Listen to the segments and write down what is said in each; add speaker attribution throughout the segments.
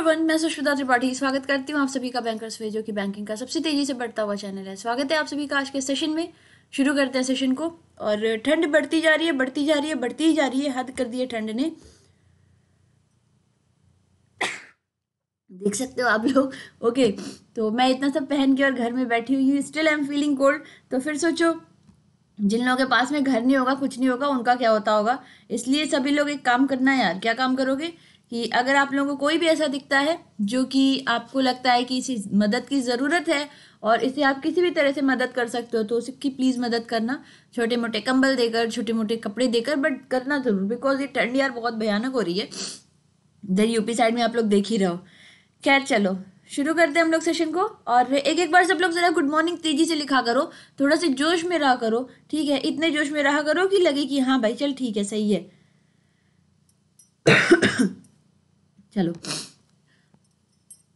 Speaker 1: Everyone मैं सुष्मिता त्रिपाठी स्वागत करती हूँ आप सभी का बैंकर्स वे जो कि बैंकिंग का सबसे तेजी से बढ़ता हुआ चैनल है स्वागत है आप सभी का आज के सेशन में शुरू करते हैं सेशन को और ठंड बढ़ती जा रही है बढ़ती जा रही है बढ़ती ही जा रही है हद कर दी है ठंड ने देख सकते हो आप लोग ओके तो मैं इतना सब पहन के और घर में बैठी हुई हूँ still I am feeling cold तो फिर सोचो जिन लोगों के पास में घर नहीं होगा कुछ नहीं होगा उनका क्या होता होगा इसलिए सभी लोग एक काम करना यार क्या काम करोगे कि अगर आप लोगों को कोई भी ऐसा दिखता है जो कि आपको लगता है कि इसी मदद की ज़रूरत है और इसे आप किसी भी तरह से मदद कर सकते हो तो उसकी प्लीज़ मदद करना छोटे मोटे कंबल देकर छोटे मोटे कपड़े देकर बट करना ज़रूर बिकॉज ये ठंड यार बहुत भयानक हो रही है इधर यूपी साइड में आप लोग देख ही रहो खैर चलो शुरू करते हैं हम लोग सेशन को और एक एक बार सब लोग ज़रा गुड मॉर्निंग तेज़ी से लिखा करो थोड़ा सा जोश में रहा करो ठीक है इतने जोश में रहा करो कि लगे कि हाँ भाई चल ठीक है सही है चलो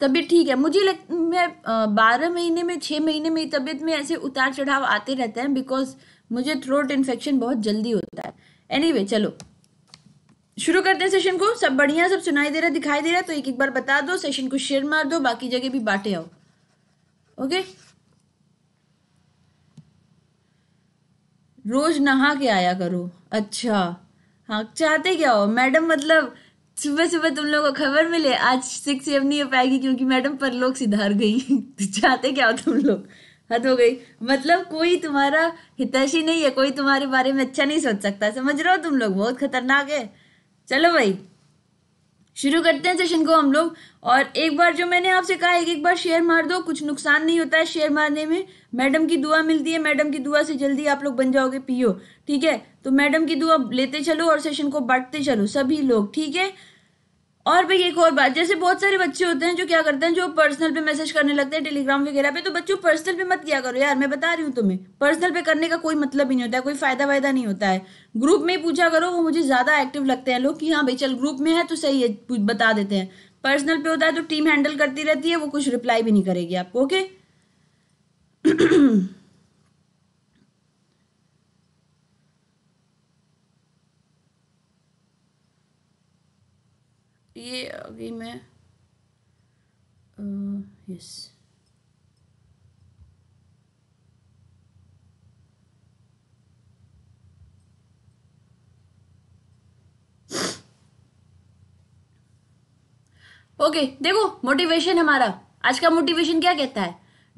Speaker 1: तबीयत ठीक है मुझे लग मैं बारह महीने में छः महीने में तबीयत में ऐसे उतार चढ़ाव आते रहते हैं बिकॉज मुझे थ्रोट इन्फेक्शन बहुत जल्दी होता है एनी anyway, चलो शुरू करते हैं सेशन को सब बढ़िया सब सुनाई दे रहा दिखाई दे रहा है तो एक एक बार बता दो सेशन को शेयर मार दो बाकी जगह भी बांटे आओ ओके रोज नहा के आया करो अच्छा हाँ चाहते क्या हो मैडम मतलब सुबह सुबह तुम लोगों को खबर मिले आज सिक्स एम नहीं हो पाएगी क्योंकि मैडम परलोक सिधार गई तो चाहते क्या हो तुम लोग हद हो गई मतलब कोई तुम्हारा हितैषी नहीं है कोई तुम्हारे बारे में अच्छा नहीं सोच सकता समझ रहे हो तुम लोग बहुत खतरनाक है चलो भाई शुरू करते हैं सेशन को हम लोग और एक बार जो मैंने आपसे कहा एक एक बार शेयर मार दो कुछ नुकसान नहीं होता है शेयर मारने में मैडम की दुआ मिलती है मैडम की दुआ से जल्दी आप लोग बन जाओगे पीओ ठीक है तो मैडम की दुआ लेते चलो और सेशन को बांटते चलो सभी लोग ठीक है और भाई एक और बात जैसे बहुत सारे बच्चे होते हैं जो क्या करते हैं जो पर्सनल पे मैसेज करने लगते हैं टेलीग्राम वगैरह पे तो बच्चों पर्सनल पे मत किया करो यार मैं बता रही हूँ तुम्हें पर्सनल पे करने का कोई मतलब ही नहीं होता है कोई फायदा वायदा नहीं होता है ग्रुप में पूछा करो वो मुझे ज़्यादा एक्टिव लगते हैं लोग कि हाँ भाई चल ग्रुप में है तो सही है बता देते हैं पर्सनल पे होता है तो टीम हैंडल करती रहती है वो कुछ रिप्लाई भी नहीं करेगी आपको ओके ये आ गई मैं यस ओके देखो मोटिवेशन हमारा आज का मोटिवेशन क्या कहता है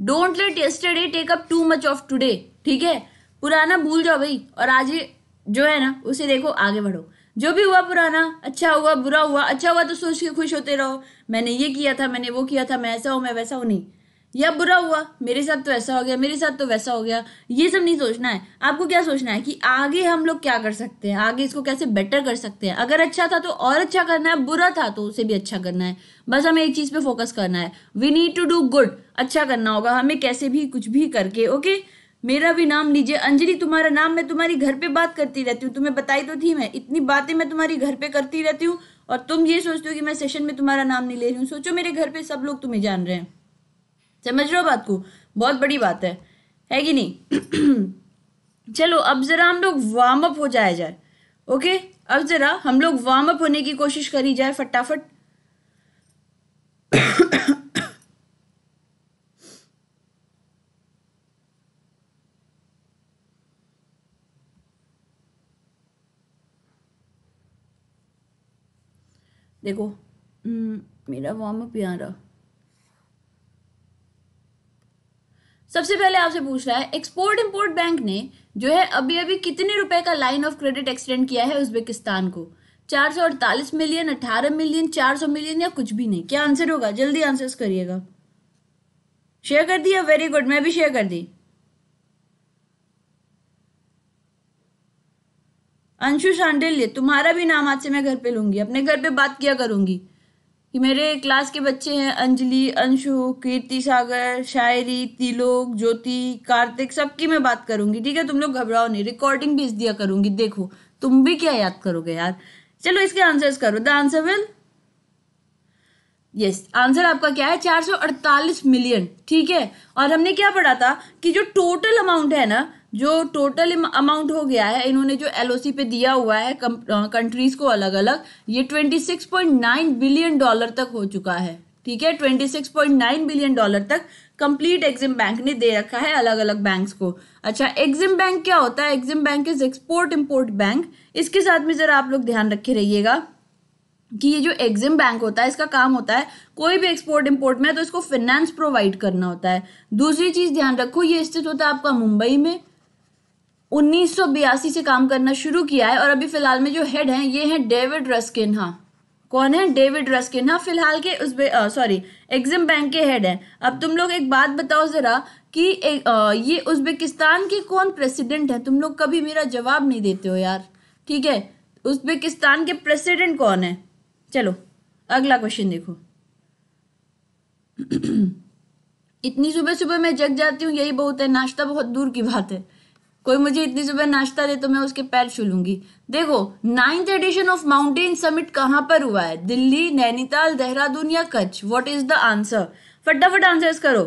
Speaker 1: don't let yesterday take up too much of today ठीक है पुराना भूल जाओ भाई और आज जो है ना उसे देखो आगे बढ़ो जो भी हुआ पुराना अच्छा हुआ बुरा हुआ अच्छा हुआ तो सोच के खुश होते रहो मैंने ये किया था मैंने वो किया था मैं ऐसा हूँ मैं वैसा हूँ नहीं या बुरा हुआ मेरे साथ तो ऐसा हो गया मेरे साथ तो वैसा हो गया ये सब नहीं सोचना है आपको क्या सोचना है कि आगे हम लोग क्या कर सकते हैं आगे इसको कैसे बेटर कर सकते हैं अगर अच्छा था तो और अच्छा करना है बुरा था तो उसे भी अच्छा करना है बस हमें एक चीज़ पे फोकस करना है we need to do good अच्छा करना होगा हमें कैसे भी कुछ भी करके ओके okay? मेरा भी नाम लीजिए अंजलि तुम्हारा नाम मैं तुम्हारी घर पे बात करती रहती हूँ तुम्हें बताई तो थी मैं इतनी बातें मैं तुम्हारी घर पे करती रहती हूँ और तुम ये सोचते हो कि मैं सेशन में तुम्हारा नाम नहीं ले रही हूँ सोचो मेरे घर पे सब लोग तुम्हें जान रहे हैं समझ रहे हो बात को बहुत बड़ी बात है है कि नहीं चलो अब ज़रा हम लोग वार्म अप हो जाया जाए ओके अब ज़रा हम लोग वार्म अप होने की कोशिश करी जाए फटाफट देखो हम्म, मेरा वार्म अप यहाँ रहा सबसे पहले आपसे पूछ रहा है एक्सपोर्ट इंपोर्ट बैंक ने जो है अभी अभी कितने रुपए का लाइन ऑफ क्रेडिट एक्सटेंड किया है उज्बेकिस्तान को चार सौ अड़तालीस मिलियन अठारह मिलियन चार सौ मिलियन या कुछ भी नहीं क्या आंसर होगा जल्दी आंसर्स करिएगा शेयर कर दिया वेरी गुड मैं भी शेयर कर दी अंशु शांडिल्य तुम्हारा भी नाम आज से मैं घर पे लूंगी अपने घर पे बात किया करूंगी कि मेरे क्लास के बच्चे हैं अंजलि अंशु कीर्ति सागर शायरी तिलोक ज्योति कार्तिक सबकी मैं बात करूंगी ठीक है तुम लोग घबराओ नहीं रिकॉर्डिंग भेज दिया करूंगी देखो तुम भी क्या याद करोगे यार चलो इसके आंसर्स करो the answer will yes yes, answer आपका क्या है 448 मिलियन ठीक है और हमने क्या पढ़ा था कि जो टोटल अमाउंट है ना जो टोटल अमाउंट हो गया है इन्होंने जो एलओसी पे दिया हुआ है कंट्रीज को अलग अलग ये 26.9 बिलियन डॉलर तक हो चुका है ठीक है 26.9 बिलियन डॉलर तक कंप्लीट एग्जिम बैंक ने दे रखा है अलग अलग बैंक्स को अच्छा एग्जिम बैंक क्या होता है Exim Bank is export import bank इसके साथ में ज़रा आप लोग ध्यान रखे रहिएगा कि ये जो एग्जिम बैंक होता है इसका काम होता है कोई भी एक्सपोर्ट इम्पोर्ट में है तो इसको फाइनेंस प्रोवाइड करना होता है दूसरी चीज़ ध्यान रखो ये स्थित होता है आपका मुंबई में उन्नीस से काम करना शुरू किया है और अभी फिलहाल में जो हेड हैं ये हैं डेविड हाँ कौन है डेविड हाँ फिलहाल के उस सॉरी एग्जिम बैंक के हेड हैं अब तुम लोग एक बात बताओ ज़रा कि ए, आ, ये उज्बेकिस्तान के कौन प्रेसिडेंट हैं तुम लोग कभी मेरा जवाब नहीं देते हो यार ठीक है उज्बेकिस्तान के प्रेसिडेंट कौन है चलो अगला क्वेश्चन देखो इतनी सुबह सुबह मैं जग जाती हूँ यही बहुत है नाश्ता बहुत दूर की बात है कोई मुझे इतनी सुबह नाश्ता दे तो मैं उसके पैर छू लूंगी देखो ninth edition of mountain summit कहाँ पर हुआ है दिल्ली नैनीताल देहरादून या Kutch what is the answer फटाफट आंसर्स करो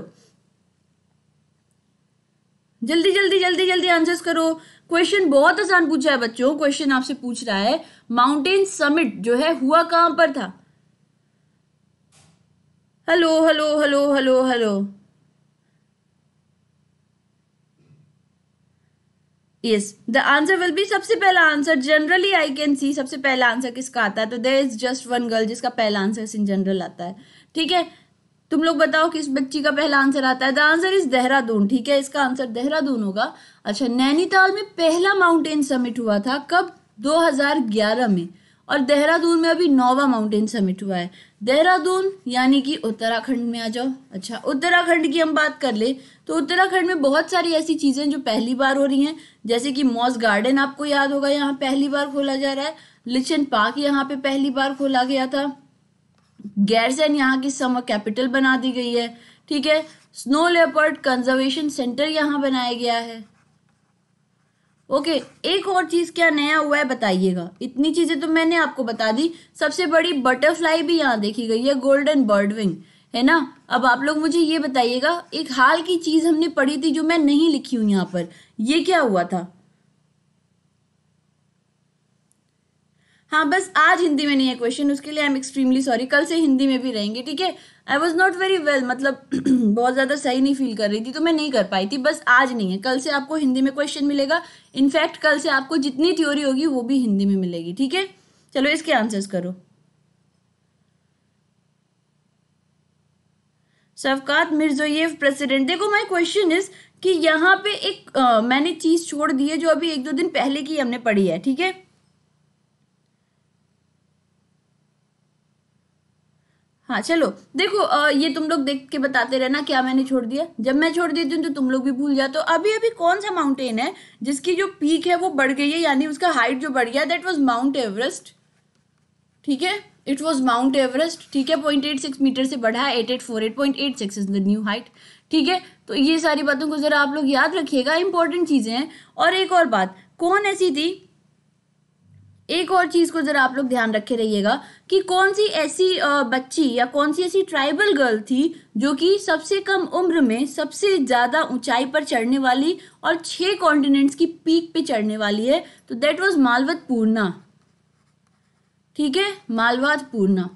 Speaker 1: जल्दी जल्दी जल्दी जल्दी आंसर्स करो क्वेश्चन बहुत आसान पूछा है बच्चों क्वेश्चन आपसे पूछ रहा है माउंटेन समिट जो है हुआ कहां पर था hello hello hello hello hello yes the answer will be सबसे पहला answer generally I can see सबसे पहला आंसर किसका आता है तो there is just one girl जिसका पहला आंसर इन जनरल आता है ठीक है तुम लोग बताओ किस बच्ची का पहला आंसर आता है द आंसर इज देहरादून ठीक है इसका आंसर देहरादून होगा अच्छा नैनीताल में पहला माउंटेन समिट हुआ था कब 2011 में और देहरादून में अभी नोवा माउंटेन समिट हुआ है देहरादून यानी कि उत्तराखंड में आ जाओ अच्छा उत्तराखंड की हम बात कर ले तो उत्तराखंड में बहुत सारी ऐसी चीज़ें जो पहली बार हो रही हैं जैसे कि मॉस गार्डन आपको याद होगा यहाँ पहली बार खोला जा रहा है लिचन पार्क यहाँ पे पहली बार खोला गया था गैरसैन यहाँ की समर कैपिटल बना दी गई है ठीक है स्नो लेपर्ड कंजर्वेशन सेंटर यहाँ बनाया गया है ओके एक और चीज़ क्या नया हुआ है बताइएगा इतनी चीज़ें तो मैंने आपको बता दी सबसे बड़ी बटरफ्लाई भी यहाँ देखी गई है गोल्डन बर्ड विंग है ना अब आप लोग मुझे ये बताइएगा एक हाल की चीज़ हमने पढ़ी थी जो मैं नहीं लिखी हूं यहाँ पर ये क्या हुआ था हाँ बस आज हिंदी में नहीं है क्वेश्चन उसके लिए आई एम एक्सट्रीमली सॉरी कल से हिंदी में भी रहेंगे ठीक है I was not very well मतलब बहुत ज़्यादा सही नहीं फील कर रही थी तो मैं नहीं कर पाई थी बस आज नहीं है कल से आपको हिंदी में क्वेश्चन मिलेगा इनफैक्ट कल से आपको जितनी थ्योरी होगी वो भी हिंदी में मिलेगी ठीक है चलो इसके आंसर्स करो मिर्जो मिर्जोयेव प्रेसिडेंट देखो माय क्वेश्चन इज कि यहाँ पे एक आ, मैंने चीज़ छोड़ दी है जो अभी एक दो दिन पहले की हमने पढ़ी है ठीक है हाँ चलो देखो आ, ये तुम लोग देख के बताते रहना क्या मैंने छोड़ दिया जब मैं छोड़ देती हूँ तो तुम लोग भी भूल जाते हो अभी अभी कौन सा माउंटेन है जिसकी जो पीक है वो बढ़ गई है यानी उसका हाइट जो बढ़ गया दैट वाज माउंट एवरेस्ट ठीक है इट वॉज माउंट एवरेस्ट ठीक है पॉइंट एट सिक्स मीटर से बढ़ा है eight eight four eight point eight six is the new height ठीक है तो ये सारी बातों को ज़रा आप लोग याद रखिएगा इंपॉर्टेंट चीज़ें हैं और एक और बात कौन ऐसी थी एक और चीज़ को ज़रा आप लोग ध्यान रखे रहिएगा कि कौन सी ऐसी बच्ची या कौन सी ऐसी ट्राइबल गर्ल थी जो कि सबसे कम उम्र में सबसे ज़्यादा ऊंचाई पर चढ़ने वाली और छह कॉन्टिनेंट्स की पीक पे चढ़ने वाली है तो देट वॉज मालवत पूर्णा ठीक है मालवात पूर्णा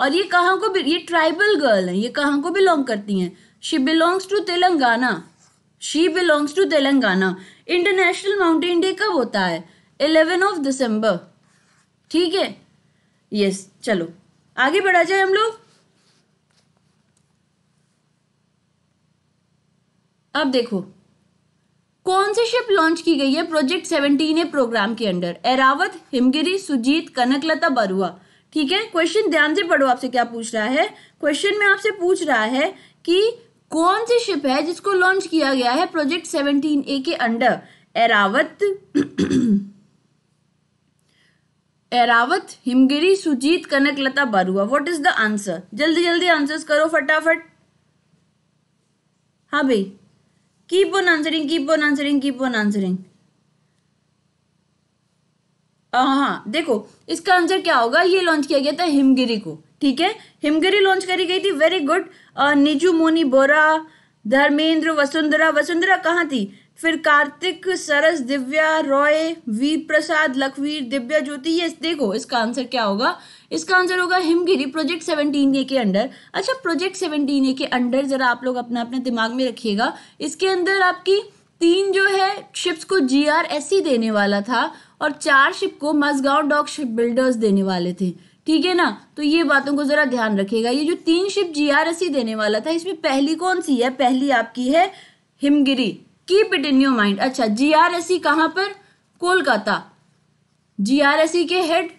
Speaker 1: और ये कहाँ को ये ट्राइबल गर्ल है ये कहाँ को बिलोंग करती हैं she belongs to Telangana she belongs to Telangana International Mountain Day कब होता है इलेवन ऑफ दिसंबर ठीक है यस चलो आगे बढ़ा जाए हम लोग अब देखो कौन सी शिप लॉन्च की गई है प्रोजेक्ट सेवनटीन ए प्रोग्राम के अंडर एरावत हिमगिरी सुजीत कनकलता बरुआ ठीक है क्वेश्चन ध्यान से पढ़ो आपसे क्या पूछ रहा है क्वेश्चन में आपसे पूछ रहा है कि कौन सी शिप है जिसको लॉन्च किया गया है प्रोजेक्ट सेवनटीन ए के under Airavat Airavat Himgiri Sujeet Kanaklata Barua what is the answer जल्दी जल्दी आंसर्स करो फटाफट हाँ भाई keep on answering keep on answering keep on answering हाँ देखो इसका आंसर क्या होगा ये लॉन्च किया गया था हिमगिरी को ठीक है हिमगिरी लॉन्च करी गई थी वेरी गुड निजू मोनी बोरा धर्मेंद्र वसुंधरा वसुंधरा कहाँ थी फिर कार्तिक सरस दिव्या रॉय वीर प्रसाद लखवीर दिव्या ज्योति ये देखो इसका आंसर क्या होगा इसका आंसर होगा हिमगिरी प्रोजेक्ट सेवनटीन ए के अंडर अच्छा प्रोजेक्ट सेवनटीन ए के अंडर जरा आप लोग अपना अपने दिमाग में रखिएगा इसके अंदर आपकी तीन जो है शिप्स को जी आर एस सी देने वाला था और चार शिप को मजगांव डॉक शिप बिल्डर्स देने वाले थे ठीक है ना तो ये बातों को जरा ध्यान रखिएगा ये जो तीन ship G R S C देने वाला था इसमें पहली कौन सी है पहली आपकी है Himgiri keep it in your mind अच्छा जी आर एस सी कहाँ पर Kolkata G R S C के हेड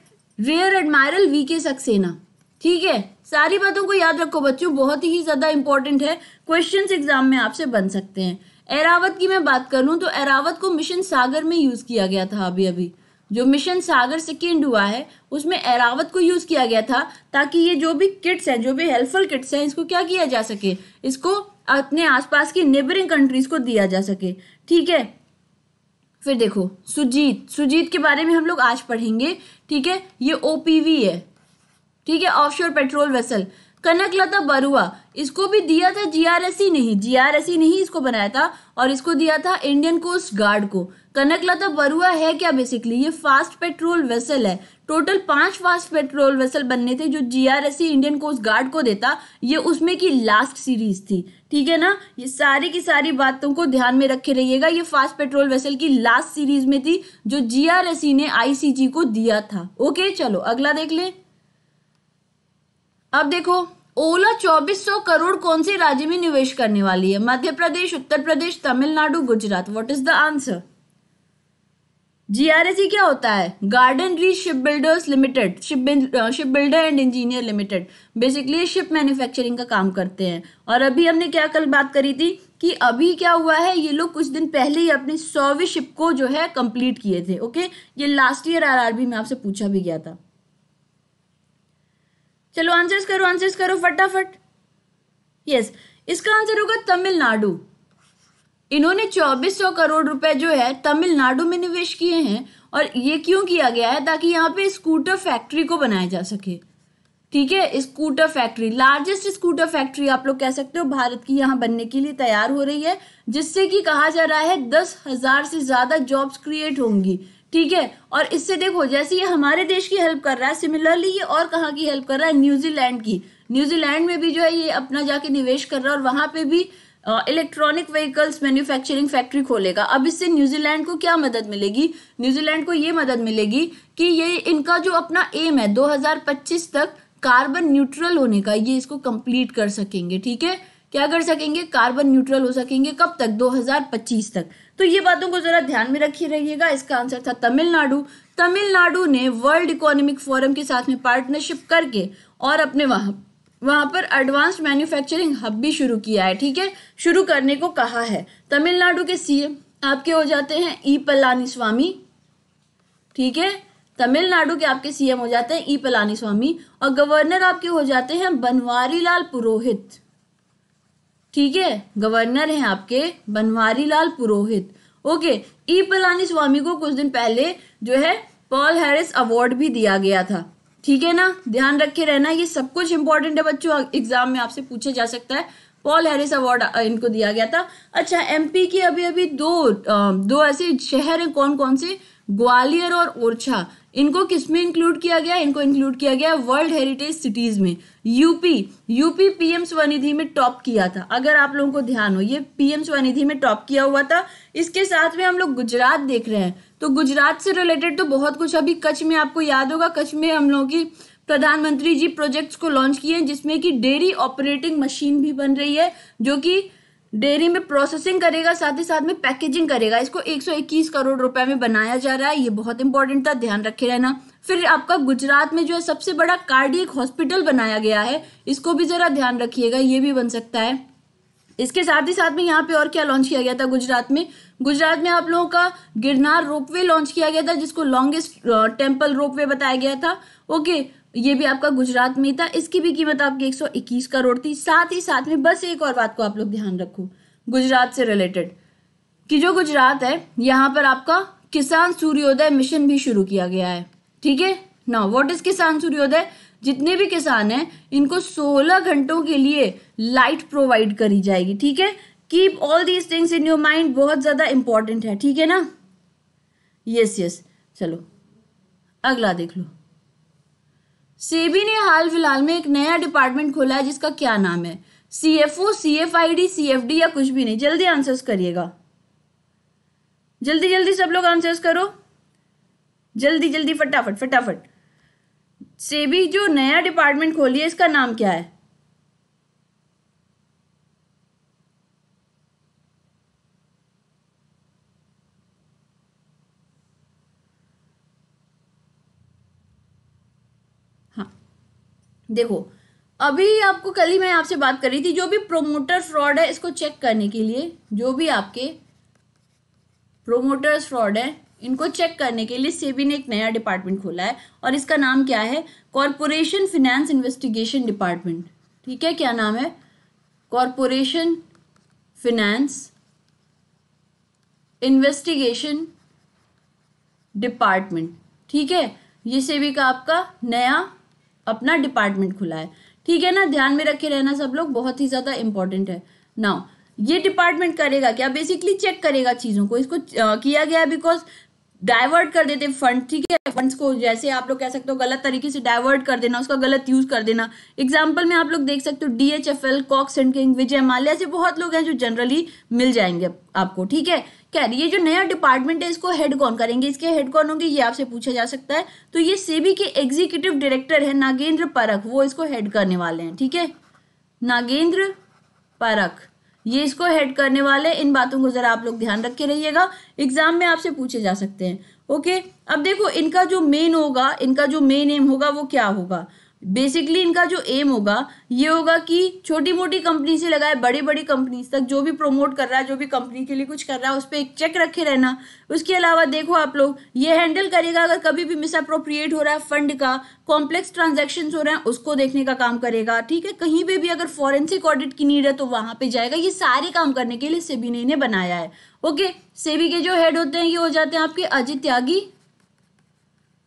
Speaker 1: रियर एडमायरल वी के सक्सेना ठीक है सारी बातों को याद रखो बच्चों बहुत ही ज़्यादा इंपॉर्टेंट है क्वेश्चंस एग्जाम में आपसे बन सकते हैं एरावत की मैं बात करूं तो एरावत को मिशन सागर में यूज़ किया गया था अभी अभी जो मिशन सागर सेकेंड हुआ है उसमें एरावत को यूज़ किया गया था ताकि ये जो भी किट्स हैं जो भी हेल्पफुल किट्स हैं इसको क्या किया जा सके इसको अपने आसपास की नेबरिंग कंट्रीज़ को दिया जा सके ठीक है फिर देखो सुजीत सुजीत के बारे में हम लोग आज पढ़ेंगे ठीक है ये ओ है ठीक है offshore patrol vessel Kanaklata Barua इसको भी दिया था जीआरएससी नहीं जीआरएससी नहीं इसको बनाया था और इसको दिया था इंडियन कोस्ट गार्ड को कनकलता बरुआ है क्या बेसिकली ये फास्ट पेट्रोल वेसल है टोटल पांच फास्ट पेट्रोल वेसल बनने थे जो जीआरएससी इंडियन कोस्ट गार्ड को देता ये उसमें की लास्ट सीरीज थी ठीक है ना ये सारी की सारी बातों को ध्यान में रखे रहिएगा ये फास्ट पेट्रोल वेसल की लास्ट सीरीज में थी जो जीआरएससी ने आईसीजी को दिया था ओके चलो अगला देख लें अब देखो ओला 2400 करोड़ कौन से राज्य में निवेश करने वाली है Madhya Pradesh Uttar Pradesh Tamil Nadu Gujarat what is the answer एस क्या होता है Garden Reach Ship Builders Limited ship builder and engineer limited basically ship manufacturing का काम करते हैं और अभी हमने क्या कल बात करी थी कि अभी क्या हुआ है ये लोग कुछ दिन पहले ही अपनी सौवीं शिप को जो है कंप्लीट किए थे ओके ये लास्ट ईयर आरआरबी में आपसे पूछा भी गया था चलो आंसर्स करो आंसर्स करो फटाफट यस yes, इसका आंसर होगा तमिलनाडु इन्होंने 2400 करोड़ रुपए जो है तमिलनाडु में निवेश किए हैं और ये क्यों किया गया है ताकि यहाँ पे स्कूटर फैक्ट्री को बनाया जा सके ठीक है scooter factory largest scooter factory आप लोग कह सकते हो भारत की यहाँ बनने के लिए तैयार हो रही है जिससे कि कहा जा रहा है दस हजार से ज्यादा जॉब्स क्रिएट होंगी ठीक है और इससे देखो जैसे ये हमारे देश की हेल्प कर रहा है सिमिलरली ये और कहाँ की हेल्प कर रहा है न्यूजीलैंड की न्यूजीलैंड में भी जो है ये अपना जाके निवेश कर रहा है और वहाँ पे भी इलेक्ट्रॉनिक व्हीकल्स मैन्युफैक्चरिंग फैक्ट्री खोलेगा अब इससे न्यूजीलैंड को क्या मदद मिलेगी न्यूजीलैंड को ये मदद मिलेगी कि ये इनका जो अपना एम है 2025 तक कार्बन न्यूट्रल होने का ये इसको कंप्लीट कर सकेंगे ठीक है क्या कर सकेंगे कार्बन न्यूट्रल हो सकेंगे कब तक 2025 तक तो ये बातों को ज़रा ध्यान में रखिए रहिएगा इसका आंसर था तमिलनाडु तमिलनाडु ने वर्ल्ड इकोनॉमिक फोरम के साथ में पार्टनरशिप करके और अपने वहां वहां पर एडवांस मैन्युफैक्चरिंग हब भी शुरू किया है ठीक है शुरू करने को कहा है तमिलनाडु के सीएम आपके हो जाते हैं ई पलानी स्वामी ठीक है तमिलनाडु के आपके सीएम हो जाते हैं ई पलानी स्वामी और गवर्नर आपके हो जाते हैं बनवारी लाल पुरोहित ठीक है गवर्नर हैं आपके Banwari Lal Purohit okay E Palaniswami को कुछ दिन पहले जो है पॉल हैरिस अवार्ड भी दिया गया था ठीक है ना ध्यान रखे रहना ये सब कुछ इंपॉर्टेंट है बच्चों एग्जाम में आपसे पूछा जा सकता है पॉल हैरिस अवार्ड इनको दिया गया था अच्छा एमपी के अभी अभी दो दो ऐसे शहर हैं कौन कौन से ग्वालियर और ओरछा इनको किस में इंक्लूड किया गया इनको इंक्लूड किया गया वर्ल्ड हेरिटेज सिटीज में यूपी यूपी पीएम स्वनिधि में टॉप किया था अगर आप लोगों को ध्यान हो ये पीएम स्वनिधि में टॉप किया हुआ था इसके साथ में हम लोग गुजरात देख रहे हैं तो गुजरात से रिलेटेड तो बहुत कुछ अभी कच्छ में आपको याद होगा कच्छ में हम लोगों की प्रधानमंत्री जी प्रोजेक्ट्स को लॉन्च किए हैं जिसमें कि डेयरी ऑपरेटिंग मशीन भी बन रही है जो कि डेयरी में प्रोसेसिंग करेगा साथ ही साथ में पैकेजिंग करेगा इसको 121 करोड़ रुपए में बनाया जा रहा है ये बहुत इंपॉर्टेंट था ध्यान रखे रहना फिर आपका गुजरात में जो है सबसे बड़ा कार्डियक हॉस्पिटल बनाया गया है इसको भी जरा ध्यान रखिएगा ये भी बन सकता है इसके साथ ही साथ में यहाँ पे और क्या लॉन्च किया गया था गुजरात में गुजरात में आप लोगों का गिरनार रोपवे लॉन्च किया गया था जिसको लॉन्गेस्ट टेम्पल रोपवे बताया गया था ओके ये भी आपका गुजरात में था इसकी भी कीमत आपकी इक्कीस करोड़ थी साथ ही साथ में बस एक और बात को आप लोग ध्यान रखो गुजरात से रिलेटेड कि जो गुजरात है यहाँ पर आपका किसान सूर्योदय मिशन भी शुरू किया गया है ठीक है ना वॉट इज किसान सूर्योदय जितने भी किसान हैं इनको 16 घंटों के लिए लाइट प्रोवाइड करी जाएगी ठीक है keep all these things in your mind बहुत ज़्यादा इंपॉर्टेंट है ठीक है ना यस यस चलो अगला देख लो सेबी ने हाल फिलहाल में एक नया डिपार्टमेंट खोला है जिसका क्या नाम है C F O C F I D C F D या कुछ भी नहीं जल्दी आंसर्स करिएगा जल्दी जल्दी सब लोग आंसर्स करो जल्दी जल्दी फटाफट फटाफट सेबी जो नया डिपार्टमेंट खोली है इसका नाम क्या है देखो अभी आपको कल ही मैं आपसे बात कर रही थी जो भी प्रोमोटर फ्रॉड है इसको चेक करने के लिए जो भी आपके प्रोमोटर्स फ्रॉड है इनको चेक करने के लिए सेबी ने एक नया डिपार्टमेंट खोला है और इसका नाम क्या है कॉरपोरेशन फिनेंस इन्वेस्टिगेशन डिपार्टमेंट ठीक है क्या नाम है कॉरपोरेशन फिनेंस इन्वेस्टिगेशन डिपार्टमेंट ठीक है ये सेबी का आपका नया अपना डिपार्टमेंट खुला है ठीक है ना ध्यान में रखे रहना सब लोग बहुत ही ज़्यादा इंपॉर्टेंट है नाउ ये डिपार्टमेंट करेगा क्या बेसिकली चेक करेगा चीज़ों को इसको किया गया बिकॉज डाइवर्ट कर देते फंड ठीक है फंड्स को जैसे आप लोग कह सकते हो गलत तरीके से डाइवर्ट कर देना उसका गलत यूज कर देना एग्जाम्पल में आप लोग देख सकते हो D H F L Cox and King Vijay Mallya ऐसे बहुत लोग हैं जो जनरली मिल जाएंगे आपको ठीक है क्या ये जो नया डिपार्टमेंट है इसको हेड कौन करेंगे इसके हेड कौन होंगे ये आपसे पूछा जा सकता है तो ये सेबी के एग्जीक्यूटिव डायरेक्टर है नागेंद्र परख वो इसको हेड करने वाले हैं ठीक है नागेंद्र परख ये इसको हेड करने वाले इन बातों को ज़रा आप लोग ध्यान रख के रहिएगा एग्जाम में आपसे पूछे जा सकते हैं ओके अब देखो इनका जो मेन होगा इनका जो मेन एम होगा वो क्या होगा बेसिकली इनका जो एम होगा ये होगा कि छोटी मोटी कंपनी से लगाए बड़ी बड़ी कंपनीज तक जो भी प्रोमोट कर रहा है जो भी कंपनी के लिए कुछ कर रहा है उस पर एक चेक रखे रहना उसके अलावा देखो आप लोग ये हैंडल करेगा अगर कभी भी अप्रोप्रिएट हो रहा है फंड का कॉम्प्लेक्स ट्रांजेक्शन हो रहे हैं उसको देखने का काम करेगा ठीक है कहीं पर भी अगर फॉरेंसिक ऑडिट की नीड है तो वहां पर जाएगा ये सारे काम करने के लिए सेबी ने इन्हें बनाया है ओके सेबी के जो हेड होते हैं ये हो जाते हैं आपके अजित त्यागी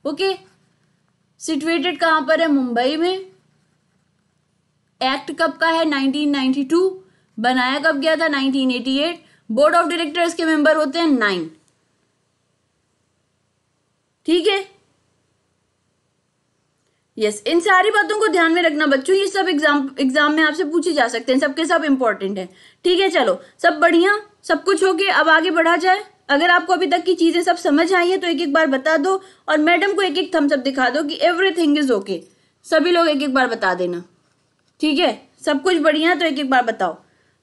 Speaker 1: ओके सिचुएटेड कहां पर है मुंबई में एक्ट कब का है 1992 बनाया कब गया था 1988 बोर्ड ऑफ डायरेक्टर्स के मेंबर होते हैं नाइन ठीक है यस yes, इन सारी बातों को ध्यान में रखना बच्चों ये सब एग्जाम एग्जाम में आपसे पूछे जा सकते हैं सबके सब इंपॉर्टेंट है ठीक है चलो सब बढ़िया सब कुछ हो अब आगे बढ़ा जाए अगर आपको अभी तक की चीज़ें सब समझ आई है तो एक एक बार बता दो और मैडम को एक एक थम्स अप दिखा दो कि एवरीथिंग इज़ ओके सभी लोग एक एक बार बता देना ठीक है सब कुछ बढ़िया है तो एक एक बार बताओ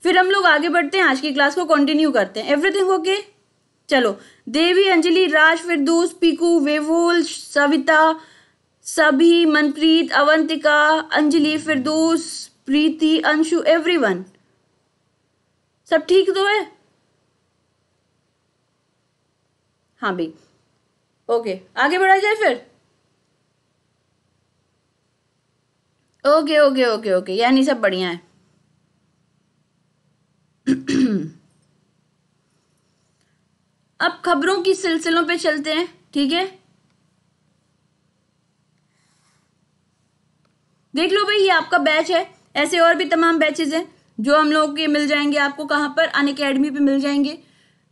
Speaker 1: फिर हम लोग आगे बढ़ते हैं आज की क्लास को कंटिन्यू करते हैं एवरीथिंग ओके चलो देवी अंजलि राज फिरदूस पीकू वेवुल सविता सभी मनप्रीत अवंतिका अंजलि फिरदूस प्रीति अंशु एवरीवन सब ठीक तो है हाँ भाई ओके आगे बढ़ा जाए फिर ओके ओके ओके ओके यानी सब बढ़िया है अब खबरों की सिलसिलों पे चलते हैं ठीक है देख लो भाई ये आपका बैच है ऐसे और भी तमाम बैचेज हैं जो हम लोगों के मिल जाएंगे आपको कहां पर अन अकेडमी पे मिल जाएंगे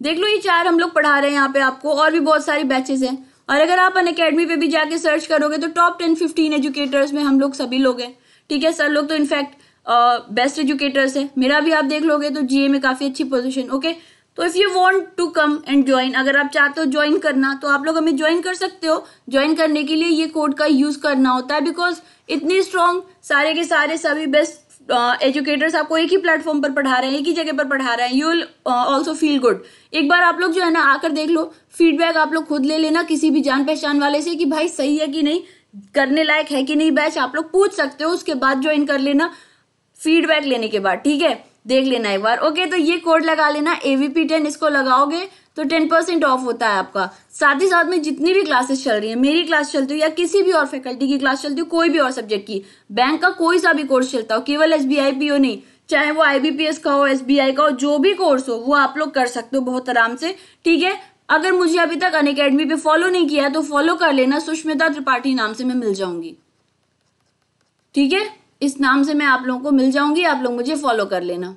Speaker 1: देख लो ये चार हम लोग पढ़ा रहे हैं यहाँ पे आपको और भी बहुत सारे बैचेज हैं और अगर आप अन अकेडमी पे भी जाके सर्च करोगे तो टॉप टेन फिफ्टीन एजुकेटर्स में हम लोग सभी लोग हैं ठीक है सर लोग तो इनफैक्ट बेस्ट एजुकेटर्स हैं मेरा भी आप देख लोगे तो जीए में काफ़ी अच्छी पोजिशन ओके तो if you want to come and join अगर आप चाहते हो ज्वाइन करना तो आप लोग हमें ज्वाइन कर सकते हो ज्वाइन करने के लिए ये कोड का यूज़ करना होता है बिकॉज इतनी स्ट्रॉन्ग सारे के सारे सभी बेस्ट एजुकेटर्स आपको एक ही प्लेटफॉर्म पर पढ़ा रहे हैं एक ही जगह पर पढ़ा रहे हैं you will also feel good एक बार आप लोग जो है ना आकर देख लो फीडबैक आप लोग खुद ले लेना किसी भी जान पहचान वाले से कि भाई सही है कि नहीं करने लायक है कि नहीं बैच आप लोग पूछ सकते हो उसके बाद ज्वाइन कर लेना फीडबैक लेने के बाद ठीक है देख लेना एक बार ओके तो ये कोड लगा लेना एवीपी टेन इसको लगाओगे तो टेन परसेंट ऑफ होता है आपका साथ ही साथ में जितनी भी क्लासेस चल रही है मेरी क्लास चलती हो या किसी भी और फैकल्टी की क्लास चलती हो कोई भी और सब्जेक्ट की बैंक का कोई सा भी कोर्स चलता हो केवल एस बी आई पी नहीं चाहे वो आई का हो एस का हो जो भी कोर्स हो वो आप लोग कर सकते हो बहुत आराम से ठीक है अगर मुझे अभी तक अन अकेडमी पे फॉलो नहीं किया तो फॉलो कर लेना सुष्मिता त्रिपाठी नाम से मैं मिल जाऊंगी ठीक है इस नाम से मैं आप लोगों को मिल जाऊंगी आप लोग मुझे फॉलो कर लेना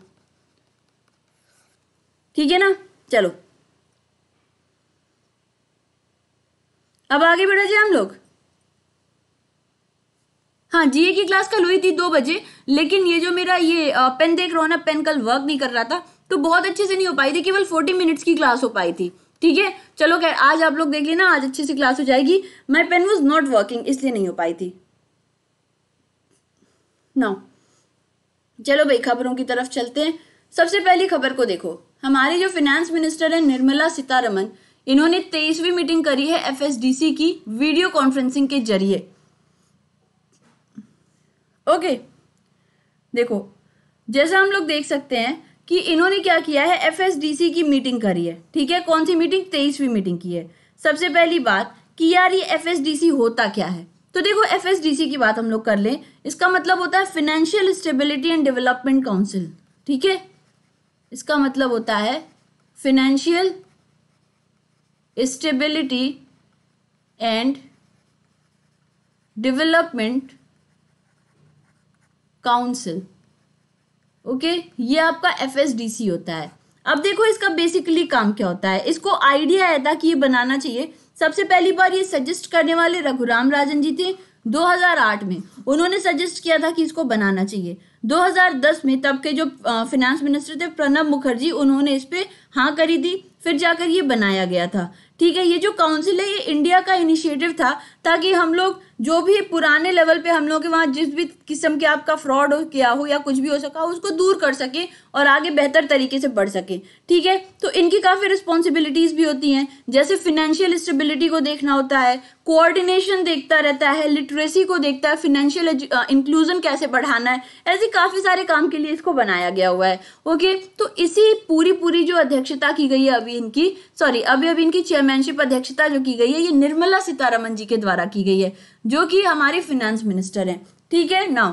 Speaker 1: ठीक है ना चलो अब आगे बढ़ा जाए हम लोग हाँ जीए की क्लास कल हुई थी दो बजे लेकिन ये जो मेरा ये पेन देख रहा हो ना पेन कल वर्क नहीं कर रहा था तो बहुत अच्छे से नहीं हो पाई थी केवल फोर्टी मिनट्स की क्लास हो पाई थी ठीक है चलो खैर आज आप लोग देख लेना आज अच्छी से क्लास हो जाएगी my pen was not working इसलिए नहीं हो पाई थी नौ चलो भाई खबरों की तरफ चलते हैं सबसे पहली खबर को देखो हमारी जो फिनेंस मिनिस्टर है निर्मला सीतारमन इन्होंने तेईसवीं मीटिंग करी है एफएसडीसी की वीडियो कॉन्फ्रेंसिंग के जरिए ओके देखो जैसा हम लोग देख सकते हैं कि इन्होंने क्या किया है एफएसडीसी की मीटिंग करी है ठीक है कौन सी मीटिंग तेईसवीं मीटिंग की है सबसे पहली बात कि यार ये एफएसडीसी होता क्या है तो देखो एफएसडीसी की बात हम लोग कर लें इसका मतलब होता है financial stability and development council ठीक है इसका मतलब होता है financial stability and development council okay ये आपका एफ होता है अब देखो इसका बेसिकली काम क्या होता है इसको आइडिया आया था कि ये बनाना चाहिए सबसे पहली बार ये सजेस्ट करने वाले रघुराम राजन जी थे 2008 में उन्होंने सजेस्ट किया था कि इसको बनाना चाहिए 2010 में तब के जो फाइनेंस मिनिस्टर थे प्रणब मुखर्जी उन्होंने इस पर हाँ करी थी फिर जाकर ये बनाया गया था ठीक है ये जो काउंसिल है ये इंडिया का इनिशिएटिव था ताकि हम लोग जो भी पुराने लेवल पे हम लोग के वहाँ जिस भी किस्म के आपका फ्रॉड हो किया हो या कुछ भी हो सका उसको दूर कर सके और आगे बेहतर तरीके से बढ़ सके ठीक है तो इनकी काफ़ी रिस्पॉन्सिबिलिटीज़ भी होती हैं जैसे फिनेंशियल स्टेबिलिटी को देखना होता है कोऑर्डिनेशन देखता रहता है लिटरेसी को देखता है फिनेंशियल इंक्लूजन uh, कैसे बढ़ाना है ऐसे काफ़ी सारे काम के लिए इसको बनाया गया हुआ है ओके तो इसी पूरी पूरी जो अध्यक्षता की गई है अभी इनकी सॉरी अभी अभी इनकी चेयर चेयरमैनशिप अध्यक्षता जो की गई है ये निर्मला सीतारमन जी के द्वारा की गई है जो कि हमारी फिनेंस मिनिस्टर है ठीक है नाउ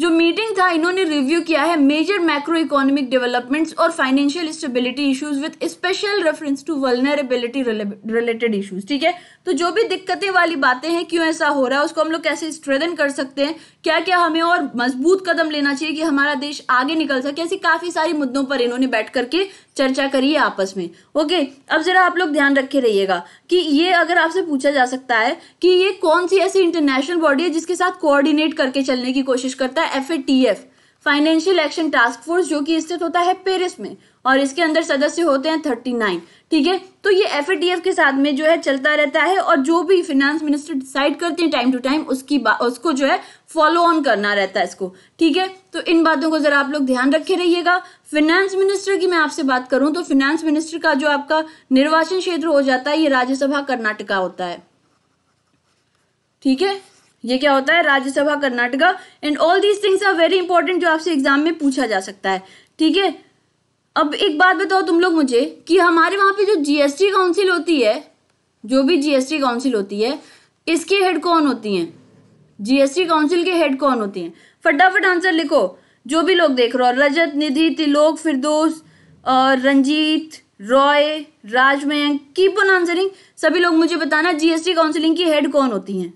Speaker 1: जो मीटिंग था इन्होंने रिव्यू किया है मेजर मैक्रो इकोनॉमिक डेवलपमेंट्स और financial stability issues with special reference to vulnerability related issues ठीक है तो जो भी दिक्कतें वाली बातें हैं क्यों ऐसा हो रहा है उसको हम लोग कैसे स्ट्रेदन कर सकते हैं क्या क्या हमें और मजबूत कदम लेना चाहिए कि हमारा देश आगे निकल सके ऐसी काफी सारी मुद्दों पर इन्होंने बैठ करके चर्चा करी है आपस में ओके अब जरा आप लोग ध्यान रखे रहिएगा कि ये अगर आपसे पूछा जा सकता है कि ये कौन सी ऐसी इंटरनेशनल बॉडी है जिसके साथ कोऑर्डिनेट करके चलने की कोशिश करता है F financial action task force जो कि स्थित होता है पेरिस में और इसके अंदर सदस्य होते हैं थर्टी नाइन ठीक है तो ये एफ के साथ में जो है चलता रहता है और जो भी फिनेंस मिनिस्टर डिसाइड करते हैं टाइम टू टाइम उसकी उसको जो है फॉलो ऑन करना रहता है इसको ठीक है तो इन बातों को जरा आप लोग ध्यान रखे रहिएगा फिनेंस मिनिस्टर की मैं आपसे बात करूं तो फिनेंस मिनिस्टर का जो आपका निर्वाचन क्षेत्र हो जाता है ये राज्यसभा कर्नाटका होता है ठीक है ये क्या होता है Rajya Sabha Karnataka and all these things are very important जो आपसे एग्जाम में पूछा जा सकता है ठीक है अब एक बात बताओ तुम लोग मुझे कि हमारे वहाँ पे जो जीएसटी काउंसिल होती है जो भी जीएसटी काउंसिल होती है इसके हेड कौन होती हैं जीएसटी काउंसिल के हेड कौन होती हैं फटाफट आंसर लिखो जो भी लोग देख रहे हो रजत निधि तिलोक फिरदोस और Ranjeet Roy Rajmayank keep on answering सभी लोग मुझे बताना जीएसटी काउंसिलिंग की हेड कौन होती हैं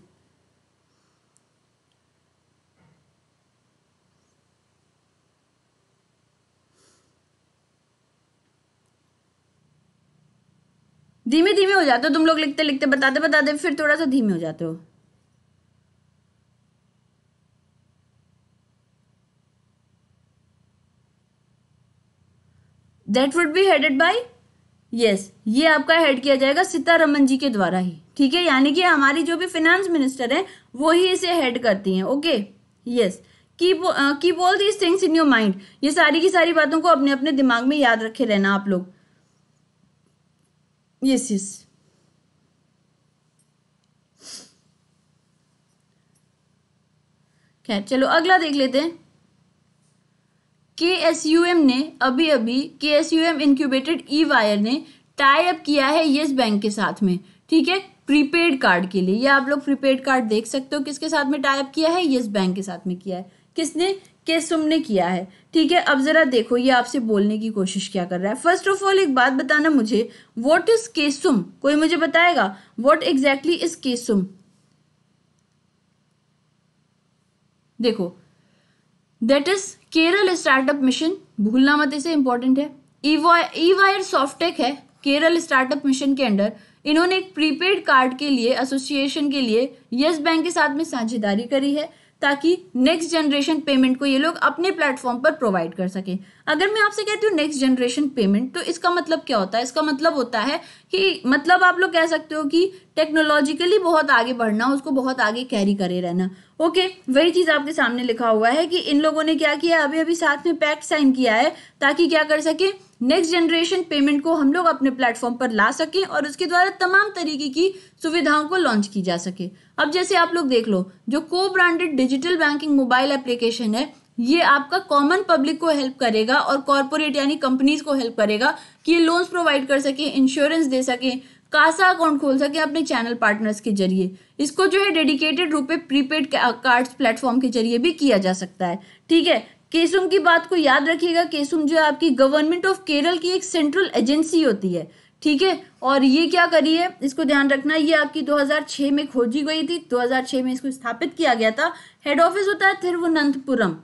Speaker 1: धीमे धीमे हो जाते हो तुम लोग लिखते लिखते बताते बताते फिर थोड़ा सा धीमे हो जाते हो that would be headed by yes ये आपका हेड किया जाएगा सीतारमन जी के द्वारा ही ठीक है यानी कि हमारी जो भी फिनेंस मिनिस्टर है वो ही इसे हेड करती हैं okay yes keep keep all these things in your mind ये सारी की सारी बातों को अपने अपने दिमाग में याद रखे रहना आप लोग yes yes खैर चलो अगला देख लेते हैं के एस यू एम ने अभी अभी के S U M incubated E wire ने टाई अप किया है येस बैंक के साथ में ठीक है प्रीपेड कार्ड के लिए ये आप लोग प्रीपेड कार्ड देख सकते हो किसके साथ में टाई अप किया है येस बैंक के साथ में किया है किसने केस तुमने किया है ठीक है अब ज़रा देखो ये आपसे बोलने की कोशिश क्या कर रहा है फर्स्ट ऑफ ऑल एक बात बताना मुझे वॉट इज केसुम कोई मुझे बताएगा वॉट एग्जैक्टली इज केसुम देखो that is Kerala startup mission भूलना मत इसे इंपॉर्टेंट है ई वायर सॉफ्टेक है केरल स्टार्टअप मिशन के अंडर इन्होंने एक प्रीपेड कार्ड के लिए एसोसिएशन के लिए यस बैंक के साथ में साझेदारी करी है ताकि नेक्स्ट जनरेशन पेमेंट को ये लोग अपने प्लेटफॉर्म पर प्रोवाइड कर सके अगर मैं आपसे कहती हूँ नेक्स्ट जनरेशन पेमेंट तो इसका मतलब क्या होता है इसका मतलब होता है कि मतलब आप लोग कह सकते हो कि टेक्नोलॉजिकली बहुत आगे बढ़ना उसको बहुत आगे कैरी करे रहना ओके वही चीज़ आपके सामने लिखा हुआ है कि इन लोगों ने क्या किया अभी अभी साथ में पैक्ट साइन किया है ताकि क्या कर सके नेक्स्ट जनरेशन पेमेंट को हम लोग अपने प्लेटफॉर्म पर ला सकें और उसके द्वारा तमाम तरीके की सुविधाओं को लॉन्च की जा सके अब जैसे आप लोग देख लो जो को branded digital banking mobile application है ये आपका कॉमन पब्लिक को हेल्प करेगा और कॉरपोरेट यानी कंपनीज को हेल्प करेगा कि ये लोन्स प्रोवाइड कर सकें इंश्योरेंस दे सकें कासा अकाउंट खोल सके अपने चैनल पार्टनर्स के जरिए इसको जो है डेडिकेटेड में प्रीपेड कार्ड्स प्लेटफॉर्म के जरिए भी किया जा सकता है ठीक है केसुम की बात को याद रखिएगा केसुम जो है आपकी गवर्नमेंट ऑफ केरल की एक सेंट्रल एजेंसी होती है ठीक है और ये क्या करिए इसको ध्यान रखना ये आपकी 2006 में खोजी गई थी 2006 में इसको स्थापित किया गया था हेड ऑफिस होता है थिरुवनंतपुरम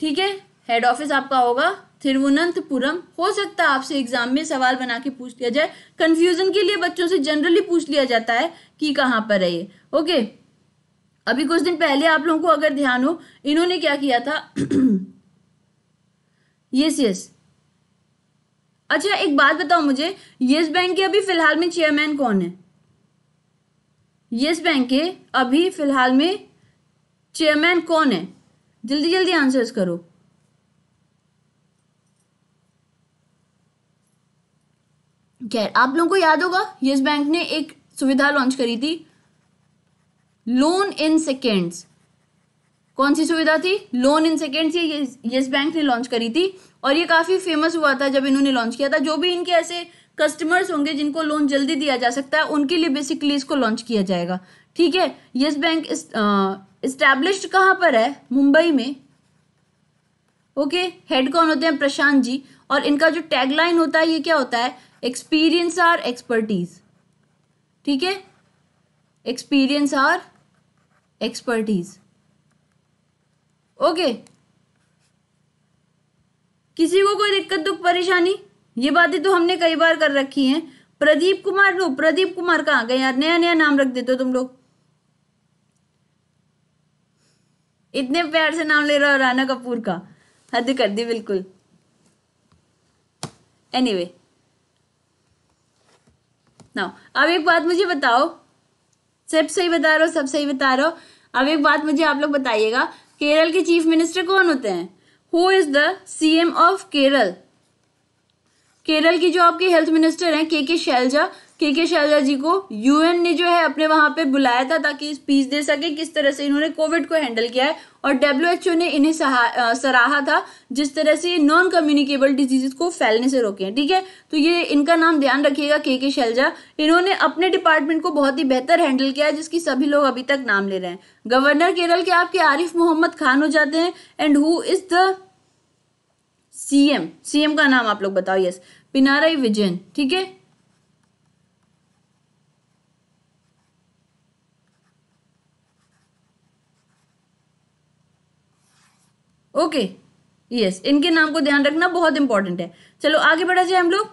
Speaker 1: ठीक है हेड ऑफिस आपका होगा थिरुवनंतपुरम हो सकता है आपसे एग्जाम में सवाल बना के पूछ लिया जाए कंफ्यूजन के लिए बच्चों से जनरली पूछ लिया जाता है कि कहाँ पर है ये ओके अभी कुछ दिन पहले आप लोगों को अगर ध्यान हो इन्होंने क्या किया था यस यस अच्छा एक बात बताओ मुझे यस बैंक के अभी फिलहाल में चेयरमैन कौन है यस बैंक के अभी फिलहाल में चेयरमैन कौन है जल्दी जल्दी आंसर्स करो खैर आप लोगों को याद होगा यस बैंक ने एक सुविधा लॉन्च करी थी लोन इन सेकेंड्स कौन सी सुविधा थी लोन इन सेकेंड्स ये येस बैंक ने लॉन्च करी थी और ये काफ़ी फेमस हुआ था जब इन्होंने लॉन्च किया था जो भी इनके ऐसे कस्टमर्स होंगे जिनको लोन जल्दी दिया जा सकता है उनके लिए बेसिकली इसको लॉन्च किया जाएगा ठीक है येस बैंक इस्टेब्लिश्ड कहाँ पर है मुंबई में ओके हेड कौन होते हैं प्रशांत जी और इनका जो टैगलाइन होता है ये क्या होता है एक्सपीरियंस आर एक्सपर्टीज ठीक है एक्सपीरियंस आर एक्सपर्टीज ओके किसी को कोई दिक्कत दुख परेशानी ये बातें तो हमने कई बार कर रखी हैं प्रदीप कुमार लो प्रदीप कुमार कहाँ गए यार नया नया नाम रख देते हो तुम लोग इतने प्यार से नाम ले रहा हो राना कपूर का हद कर दी बिल्कुल एनीवे anyway, नाउ अब एक बात मुझे बताओ सब सही बता रहे हो सब सही बता रहे हो अब एक बात मुझे आप लोग बताइएगा केरल के चीफ मिनिस्टर कौन होते हैं who is the C M of Kerala Kerala की जो आपके हेल्थ मिनिस्टर हैं के के शैलजा के के शैलजा जी को यूएन ने जो है अपने वहां पे बुलाया था ताकि स्पीच दे सके किस तरह से इन्होंने कोविड को हैंडल किया है और डब्ल्यू ने इन्हें सराहा था जिस तरह से नॉन कम्युनिकेबल डिजीज को फैलने से रोके हैं ठीक है तो ये इनका नाम ध्यान रखिएगा के के शैलजा इन्होंने अपने डिपार्टमेंट को बहुत ही बेहतर हैंडल किया है जिसकी सभी लोग अभी तक नाम ले रहे हैं गवर्नर केरल के आपके आरिफ मोहम्मद खान हो जाते हैं and who is the CM CM का नाम आप लोग बताओ यस पिनाराई विजयन ठीक है ओके यस इनके नाम को ध्यान रखना बहुत इंपॉर्टेंट है चलो आगे बढ़ा जाए हम लोग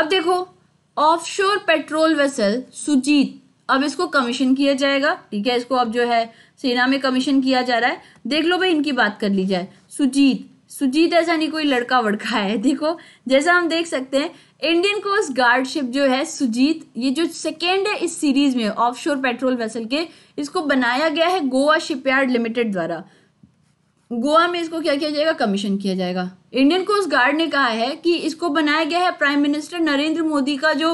Speaker 1: अब देखो ऑफशोर पेट्रोल वेसल सुजीत अब इसको कमीशन किया जाएगा ठीक है इसको अब जो है सेना में कमीशन किया जा रहा है देख लो भाई इनकी बात कर ली जाए सुजीत सुजीत ऐसा नहीं कोई लड़का वड़का है देखो जैसा हम देख सकते हैं इंडियन कोस्ट गार्ड शिप जो है सुजीत ये जो सेकेंड है इस सीरीज में ऑफशोर पेट्रोल वेसल के इसको बनाया गया है गोवा शिपयार्ड लिमिटेड द्वारा गोवा में इसको क्या किया जाएगा कमीशन किया जाएगा इंडियन कोस्ट गार्ड ने कहा है कि इसको बनाया गया है प्राइम मिनिस्टर नरेंद्र मोदी का जो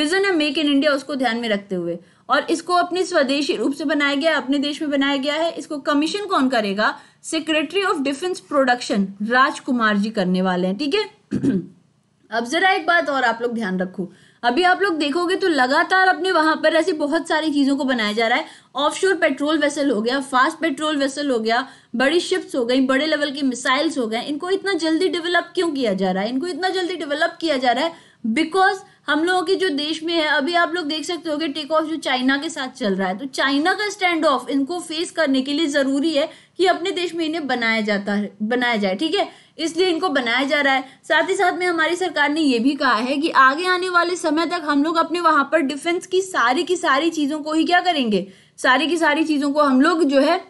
Speaker 1: विजन है मेक इन इंडिया उसको ध्यान में रखते हुए और इसको अपने स्वदेशी रूप से बनाया गया अपने देश में बनाया गया है इसको कमीशन कौन करेगा secretary of defence production Rajkumar ji करने वाले हैं ठीक है अब जरा एक बात और आप लोग ध्यान रखो अभी आप लोग देखोगे तो लगातार अपने वहां पर ऐसी बहुत सारी चीज़ों को बनाया जा रहा है ऑफशोर पेट्रोल वेसल हो गया फास्ट पेट्रोल वेसल हो गया बड़ी शिप्स हो गई बड़े लेवल के मिसाइल्स हो गए इनको इतना जल्दी डेवलप क्यों किया जा रहा है इनको इतना जल्दी डेवलप किया जा रहा है बिकॉज हम लोगों के जो देश में है अभी आप लोग देख सकते हो कि टेक ऑफ जो चाइना के साथ चल रहा है तो चाइना का स्टैंड ऑफ इनको फेस करने के लिए ज़रूरी है कि अपने देश में इन्हें बनाया जाता है बनाया जाए ठीक है इसलिए इनको बनाया जा रहा है साथ ही साथ में हमारी सरकार ने ये भी कहा है कि आगे आने वाले समय तक हम लोग अपने वहाँ पर डिफेंस की सारी की सारी चीज़ों को ही क्या करेंगे सारी की सारी चीज़ों को हम लोग जो है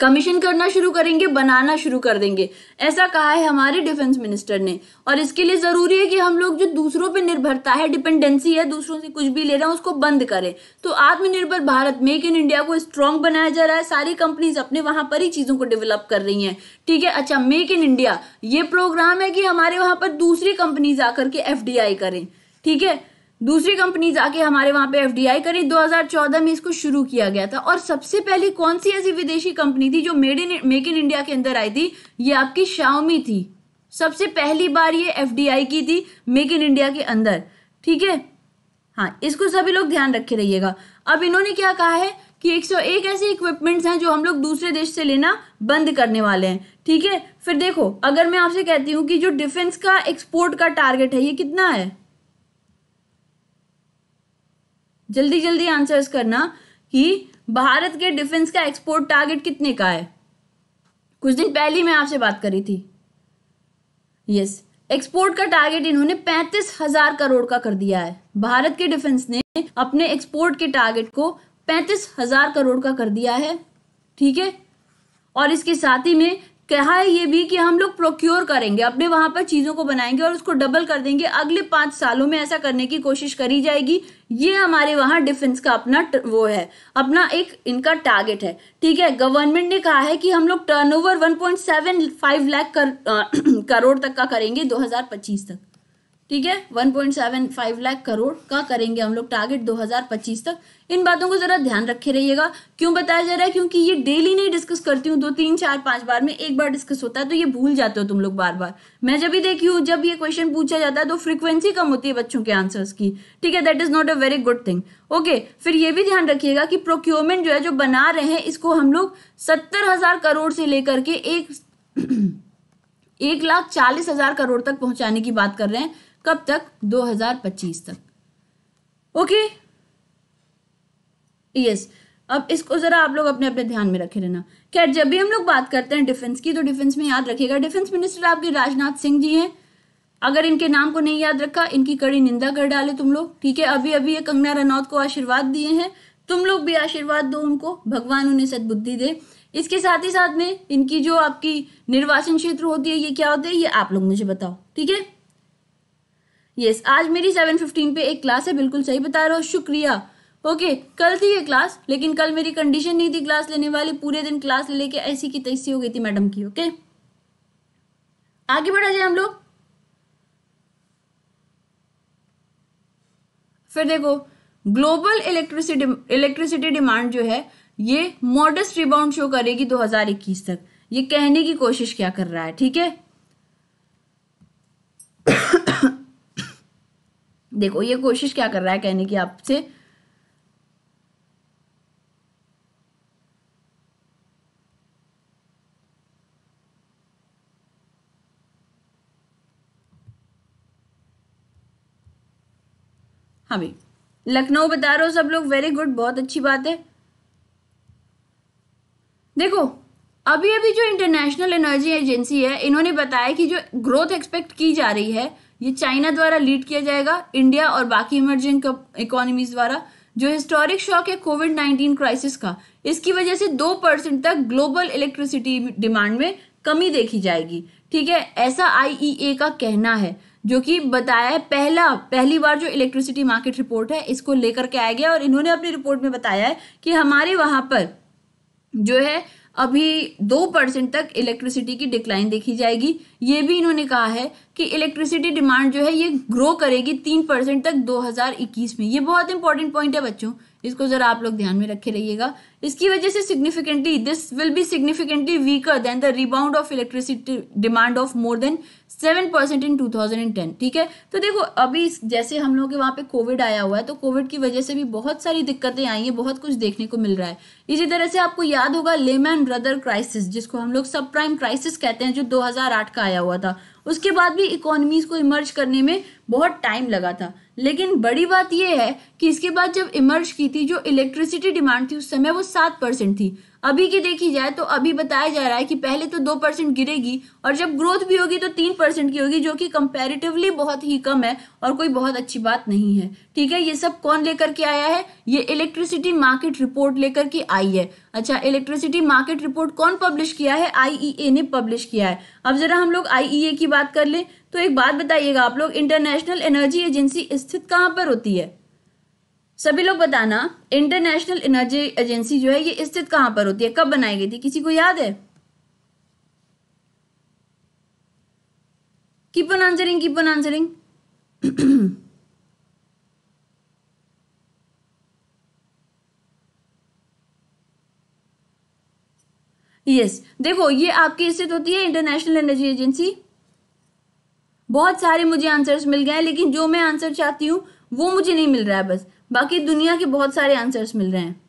Speaker 1: कमीशन करना शुरू करेंगे बनाना शुरू कर देंगे ऐसा कहा है हमारे डिफेंस मिनिस्टर ने और इसके लिए ज़रूरी है कि हम लोग जो दूसरों पे निर्भरता है डिपेंडेंसी है दूसरों से कुछ भी ले रहे हैं उसको बंद करें तो Atmanirbhar Bharat make in India को स्ट्रांग बनाया जा रहा है सारी कंपनीज अपने वहां पर ही चीज़ों को डेवलप कर रही है ठीक है अच्छा मेक इन इंडिया ये प्रोग्राम है कि हमारे वहां पर दूसरी कंपनीज आकर के एफ करें ठीक है दूसरी कंपनीज आके हमारे वहां पे आई करी 2014 में इसको शुरू किया गया था और सबसे पहली कौन सी ऐसी विदेशी कंपनी थी जो made in make in India के अंदर आई थी ये आपकी शाओमी थी सबसे पहली बार ये आई की थी मेक इन इंडिया के अंदर ठीक है हाँ इसको सभी लोग ध्यान रखे रहिएगा अब इन्होंने क्या कहा है कि 101 ऐसे इक्विपमेंट्स हैं जो हम लोग दूसरे देश से लेना बंद करने वाले हैं ठीक है फिर देखो अगर मैं आपसे कहती हूँ कि जो डिफेंस का एक्सपोर्ट का टारगेट है ये कितना है जल्दी जल्दी आंसर्स करना कि भारत के डिफेंस का एक्सपोर्ट टारगेट कितने का है कुछ दिन पहले मैं आपसे बात करी थी यस एक्सपोर्ट का टारगेट इन्होंने पैंतीस हजार करोड़ का कर दिया है भारत के डिफेंस ने अपने एक्सपोर्ट के टारगेट को पैंतीस हजार करोड़ का कर दिया है ठीक है और इसके साथ ही में कहा है ये भी कि हम लोग प्रोक्योर करेंगे अपने वहाँ पर चीज़ों को बनाएंगे और उसको डबल कर देंगे अगले पाँच सालों में ऐसा करने की कोशिश करी जाएगी ये हमारे वहाँ डिफेंस का अपना वो है अपना एक इनका टारगेट है ठीक है गवर्नमेंट ने कहा है कि हम लोग टर्नओवर 1.75 लाख कर, करोड़ तक का करेंगे 2025 तक ठीक है 1.75 लाख करोड़ का करेंगे हम लोग टारगेट 2025 तक इन बातों को जरा ध्यान रखे रहिएगा क्यों बताया जा रहा है क्योंकि ये डेली नहीं डिस्कस करती हूँ दो तीन चार पांच बार में एक बार डिस्कस होता है तो ये भूल जाते हो तुम लोग बार बार मैं जब भी देखी हूँ जब ये क्वेश्चन पूछा जाता है तो फ्रिक्वेंसी कम होती है बच्चों के आंसर्स की ठीक है that is not a very good thing okay फिर ये भी ध्यान रखिएगा कि प्रोक्योरमेंट जो है जो बना रहे हैं इसको हम लोग सत्तर हजार करोड़ से लेकर के एक लाख चालीस हजार करोड़ तक पहुंचाने की बात कर रहे हैं कब तक 2025 तक ओके यस अब इसको ज़रा आप लोग अपने अपने ध्यान में रखे रहना खैर जब भी हम लोग बात करते हैं डिफेंस की तो डिफेंस में याद रखिएगा डिफेंस मिनिस्टर आपके राजनाथ सिंह जी हैं अगर इनके नाम को नहीं याद रखा इनकी कड़ी निंदा कर डाले तुम लोग ठीक है अभी अभी ये कंगना रनौत को आशीर्वाद दिए हैं तुम लोग भी आशीर्वाद दो उनको भगवान उन्हें सदबुद्धि दे इसके साथ ही साथ में इनकी जो आपकी निर्वाचन क्षेत्र होती है ये क्या होते हैं ये आप लोग मुझे बताओ ठीक है यस आज मेरी सेवन फिफ्टीन पे एक क्लास है बिल्कुल सही बता रहे हो शुक्रिया ओके okay, कल थी ये क्लास लेकिन कल मेरी कंडीशन नहीं थी क्लास लेने वाली पूरे दिन क्लास ले लेके ऐसी की तैसी हो गई थी मैडम की ओके okay? आगे बढ़ा जाए हम लोग फिर देखो ग्लोबल इलेक्ट्रिसिटी इलेक्ट्रिसिटी डिमांड जो है ये मॉडस्ट रिबाउंड शो करेगी 2021 तक ये कहने की कोशिश क्या कर रहा है ठीक है देखो ये कोशिश क्या कर रहा है कहने की आपसे हाँ भाई लखनऊ बता रहे हो सब लोग वेरी गुड बहुत अच्छी बात है देखो अभी अभी जो इंटरनेशनल एनर्जी एजेंसी है इन्होंने बताया कि जो ग्रोथ एक्सपेक्ट की जा रही है ये चाइना द्वारा लीड किया जाएगा इंडिया और बाकी इमर्जिंग इकोनॉमीज द्वारा जो हिस्टोरिक शॉक है कोविड नाइन्टीन क्राइसिस का इसकी वजह से दो परसेंट तक ग्लोबल इलेक्ट्रिसिटी डिमांड में कमी देखी जाएगी ठीक है ऐसा आई e का कहना है जो कि बताया है पहला पहली बार जो इलेक्ट्रिसिटी मार्केट रिपोर्ट है इसको लेकर के आया गया और इन्होंने अपनी रिपोर्ट में बताया है कि हमारे वहाँ पर जो है अभी दो परसेंट तक इलेक्ट्रिसिटी की डिक्लाइन देखी जाएगी ये भी इन्होंने कहा है कि इलेक्ट्रिसिटी डिमांड जो है ये ग्रो करेगी तीन परसेंट तक 2021 में ये बहुत इंपॉर्टेंट पॉइंट है बच्चों इसको ज़रा आप लोग ध्यान में रखे रहिएगा इसकी वजह से significantly this will be significantly weaker than the rebound of electricity demand of more than seven percent in two thousand and ten ठीक है तो देखो अभी जैसे हम लोग के वहाँ पे कोविड आया हुआ है तो कोविड की वजह से भी बहुत सारी दिक्कतें आई हैं बहुत कुछ देखने को मिल रहा है इसी तरह से आपको याद होगा लेमैन ब्रदर क्राइसिस जिसको हम लोग सब प्राइम क्राइसिस कहते हैं जो दो का आया हुआ था उसके बाद भी इकोनॉमीज को इमर्ज करने में बहुत टाइम लगा था लेकिन बड़ी बात यह है कि इसके बाद जब इमर्ज की थी जो इलेक्ट्रिसिटी डिमांड थी उस समय वो सात परसेंट थी अभी की देखी जाए तो अभी बताया जा रहा है कि पहले तो दो परसेंट गिरेगी और जब ग्रोथ भी होगी तो तीन परसेंट की होगी जो कि कंपैरेटिवली बहुत ही कम है और कोई बहुत अच्छी बात नहीं है ठीक है ये सब कौन लेकर के आया है ये इलेक्ट्रिसिटी मार्केट रिपोर्ट लेकर के आई है अच्छा इलेक्ट्रिसिटी मार्केट रिपोर्ट कौन पब्लिश किया है आई e ने पब्लिश किया है अब जरा हम लोग आई e की बात कर लें तो एक बात बताइएगा आप लोग इंटरनेशनल एनर्जी एजेंसी स्थित कहाँ पर होती है सभी लोग बताना इंटरनेशनल एनर्जी एजेंसी जो है ये स्थित कहां पर होती है कब बनाई गई थी किसी को याद है keep on answering keep on answering yes देखो ये आपकी स्थित होती है इंटरनेशनल एनर्जी एजेंसी बहुत सारे मुझे आंसर्स मिल गए लेकिन जो मैं आंसर चाहती हूँ वो मुझे नहीं मिल रहा है बस बाकी दुनिया के बहुत सारे आंसर्स मिल रहे हैं